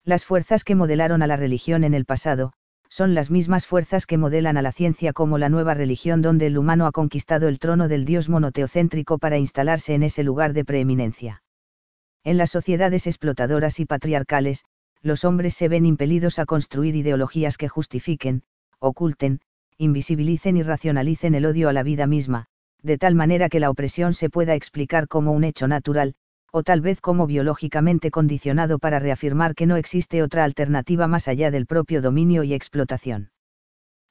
Las fuerzas que modelaron a la religión en el pasado, son las mismas fuerzas que modelan a la ciencia como la nueva religión donde el humano ha conquistado el trono del dios monoteocéntrico para instalarse en ese lugar de preeminencia. En las sociedades explotadoras y patriarcales, los hombres se ven impelidos a construir ideologías que justifiquen, oculten, invisibilicen y racionalicen el odio a la vida misma, de tal manera que la opresión se pueda explicar como un hecho natural, o tal vez como biológicamente condicionado para reafirmar que no existe otra alternativa más allá del propio dominio y explotación.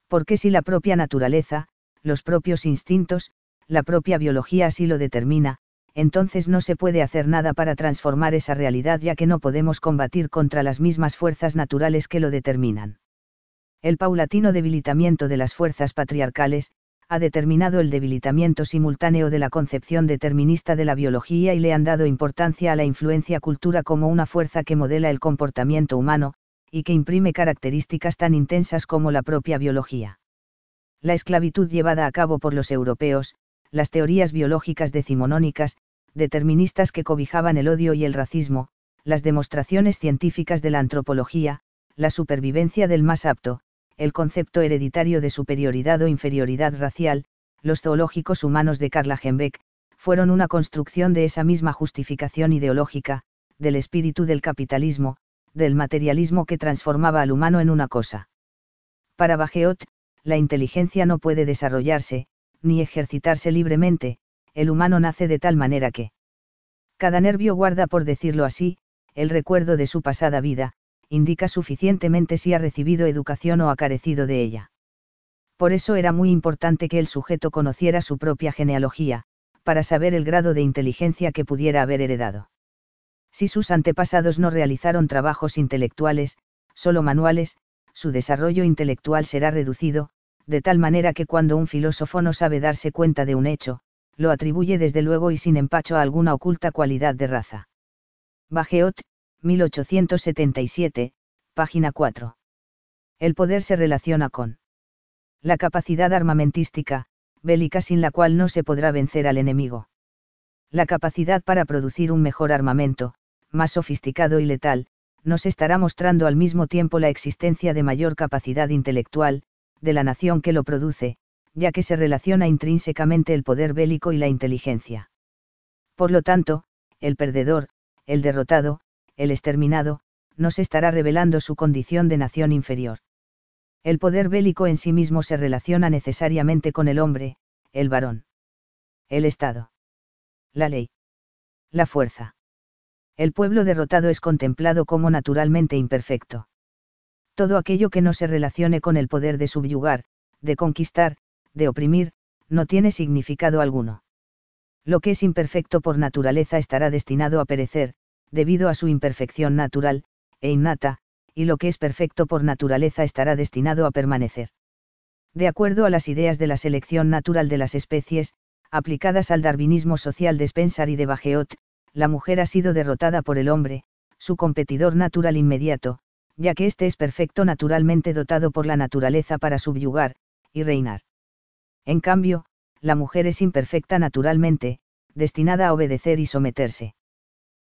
Porque si la propia naturaleza, los propios instintos, la propia biología así lo determina, entonces no se puede hacer nada para transformar esa realidad ya que no podemos combatir contra las mismas fuerzas naturales que lo determinan. El paulatino debilitamiento de las fuerzas patriarcales, ha determinado el debilitamiento simultáneo de la concepción determinista de la biología y le han dado importancia a la influencia cultura como una fuerza que modela el comportamiento humano, y que imprime características tan intensas como la propia biología. La esclavitud llevada a cabo por los europeos, las teorías biológicas decimonónicas, deterministas que cobijaban el odio y el racismo, las demostraciones científicas de la antropología, la supervivencia del más apto, el concepto hereditario de superioridad o inferioridad racial, los zoológicos humanos de Karl Hembeck, fueron una construcción de esa misma justificación ideológica, del espíritu del capitalismo, del materialismo que transformaba al humano en una cosa. Para Bajeot, la inteligencia no puede desarrollarse, ni ejercitarse libremente, el humano nace de tal manera que cada nervio guarda, por decirlo así, el recuerdo de su pasada vida, indica suficientemente si ha recibido educación o ha carecido de ella. Por eso era muy importante que el sujeto conociera su propia genealogía, para saber el grado de inteligencia que pudiera haber heredado. Si sus antepasados no realizaron trabajos intelectuales, solo manuales, su desarrollo intelectual será reducido, de tal manera que cuando un filósofo no sabe darse cuenta de un hecho, lo atribuye desde luego y sin empacho a alguna oculta cualidad de raza. Bajeot, 1877, página 4. El poder se relaciona con la capacidad armamentística, bélica sin la cual no se podrá vencer al enemigo. La capacidad para producir un mejor armamento, más sofisticado y letal, nos estará mostrando al mismo tiempo la existencia de mayor capacidad intelectual, de la nación que lo produce, ya que se relaciona intrínsecamente el poder bélico y la inteligencia. Por lo tanto, el perdedor, el derrotado, el exterminado, nos estará revelando su condición de nación inferior. El poder bélico en sí mismo se relaciona necesariamente con el hombre, el varón. El Estado. La ley. La fuerza. El pueblo derrotado es contemplado como naturalmente imperfecto todo aquello que no se relacione con el poder de subyugar, de conquistar, de oprimir, no tiene significado alguno. Lo que es imperfecto por naturaleza estará destinado a perecer, debido a su imperfección natural, e innata, y lo que es perfecto por naturaleza estará destinado a permanecer. De acuerdo a las ideas de la selección natural de las especies, aplicadas al darwinismo social de Spencer y de Bageot, la mujer ha sido derrotada por el hombre, su competidor natural inmediato, ya que éste es perfecto naturalmente dotado por la naturaleza para subyugar, y reinar. En cambio, la mujer es imperfecta naturalmente, destinada a obedecer y someterse.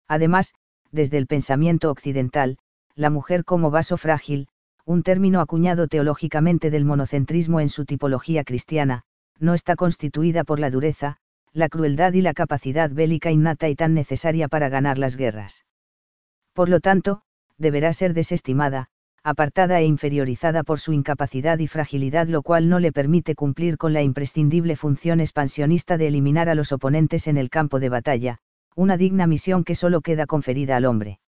Además, desde el pensamiento occidental, la mujer como vaso frágil, un término acuñado teológicamente del monocentrismo en su tipología cristiana, no está constituida por la dureza, la crueldad y la capacidad bélica innata y tan necesaria para ganar las guerras. Por lo tanto, deberá ser desestimada, apartada e inferiorizada por su incapacidad y fragilidad, lo cual no le permite cumplir con la imprescindible función expansionista de eliminar a los oponentes en el campo de batalla, una digna misión que solo queda conferida al hombre.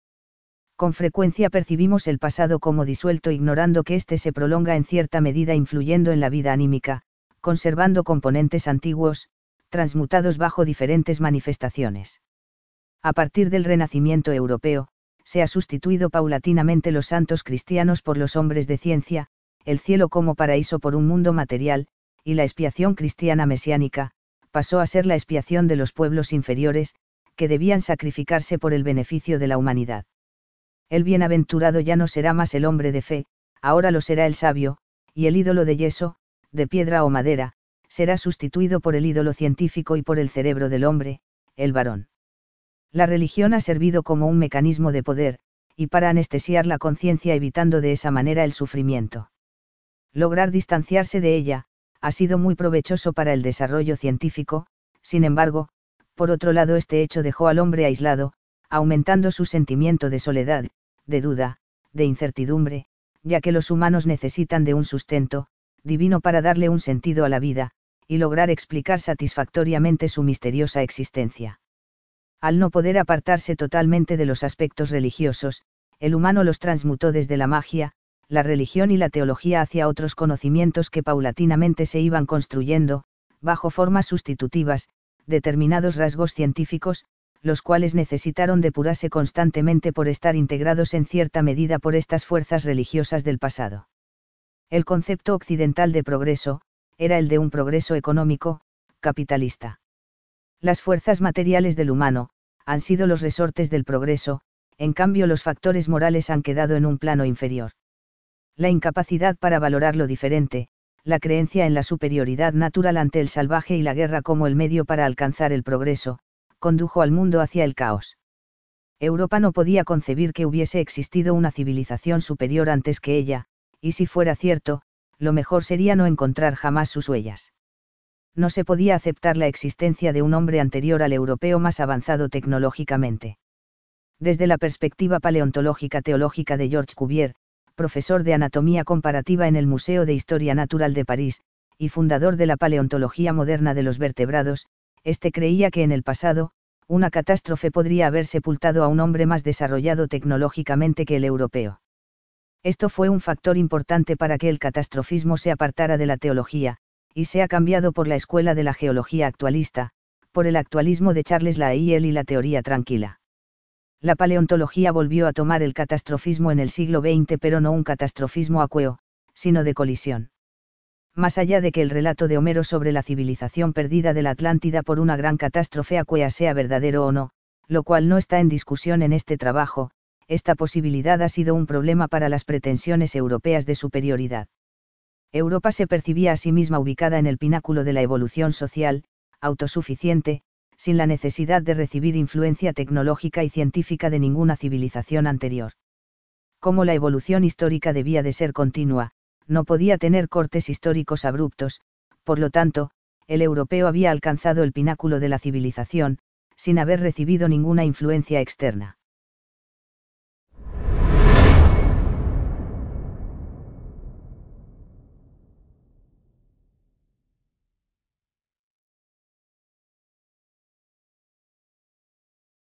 Con frecuencia percibimos el pasado como disuelto ignorando que éste se prolonga en cierta medida influyendo en la vida anímica, conservando componentes antiguos, transmutados bajo diferentes manifestaciones. A partir del Renacimiento europeo, se ha sustituido paulatinamente los santos cristianos por los hombres de ciencia, el cielo como paraíso por un mundo material, y la expiación cristiana mesiánica, pasó a ser la expiación de los pueblos inferiores, que debían sacrificarse por el beneficio de la humanidad. El bienaventurado ya no será más el hombre de fe, ahora lo será el sabio, y el ídolo de yeso, de piedra o madera, será sustituido por el ídolo científico y por el cerebro del hombre, el varón. La religión ha servido como un mecanismo de poder, y para anestesiar la conciencia evitando de esa manera el sufrimiento. Lograr distanciarse de ella, ha sido muy provechoso para el desarrollo científico, sin embargo, por otro lado este hecho dejó al hombre aislado, aumentando su sentimiento de soledad, de duda, de incertidumbre, ya que los humanos necesitan de un sustento, divino para darle un sentido a la vida, y lograr explicar satisfactoriamente su misteriosa existencia. Al no poder apartarse totalmente de los aspectos religiosos, el humano los transmutó desde la magia, la religión y la teología hacia otros conocimientos que paulatinamente se iban construyendo, bajo formas sustitutivas, determinados rasgos científicos, los cuales necesitaron depurarse constantemente por estar integrados en cierta medida por estas fuerzas religiosas del pasado. El concepto occidental de progreso, era el de un progreso económico, capitalista. Las fuerzas materiales del humano, han sido los resortes del progreso, en cambio los factores morales han quedado en un plano inferior. La incapacidad para valorar lo diferente, la creencia en la superioridad natural ante el salvaje y la guerra como el medio para alcanzar el progreso, condujo al mundo hacia el caos. Europa no podía concebir que hubiese existido una civilización superior antes que ella, y si fuera cierto, lo mejor sería no encontrar jamás sus huellas no se podía aceptar la existencia de un hombre anterior al europeo más avanzado tecnológicamente. Desde la perspectiva paleontológica teológica de Georges Cuvier, profesor de anatomía comparativa en el Museo de Historia Natural de París, y fundador de la paleontología moderna de los vertebrados, este creía que en el pasado, una catástrofe podría haber sepultado a un hombre más desarrollado tecnológicamente que el europeo. Esto fue un factor importante para que el catastrofismo se apartara de la teología, y se ha cambiado por la escuela de la geología actualista, por el actualismo de Charles Lyell y la teoría tranquila. La paleontología volvió a tomar el catastrofismo en el siglo XX, pero no un catastrofismo acueo, sino de colisión. Más allá de que el relato de Homero sobre la civilización perdida de la Atlántida por una gran catástrofe acuea sea verdadero o no, lo cual no está en discusión en este trabajo, esta posibilidad ha sido un problema para las pretensiones europeas de superioridad. Europa se percibía a sí misma ubicada en el pináculo de la evolución social, autosuficiente, sin la necesidad de recibir influencia tecnológica y científica de ninguna civilización anterior. Como la evolución histórica debía de ser continua, no podía tener cortes históricos abruptos, por lo tanto, el europeo había alcanzado el pináculo de la civilización, sin haber recibido ninguna influencia externa.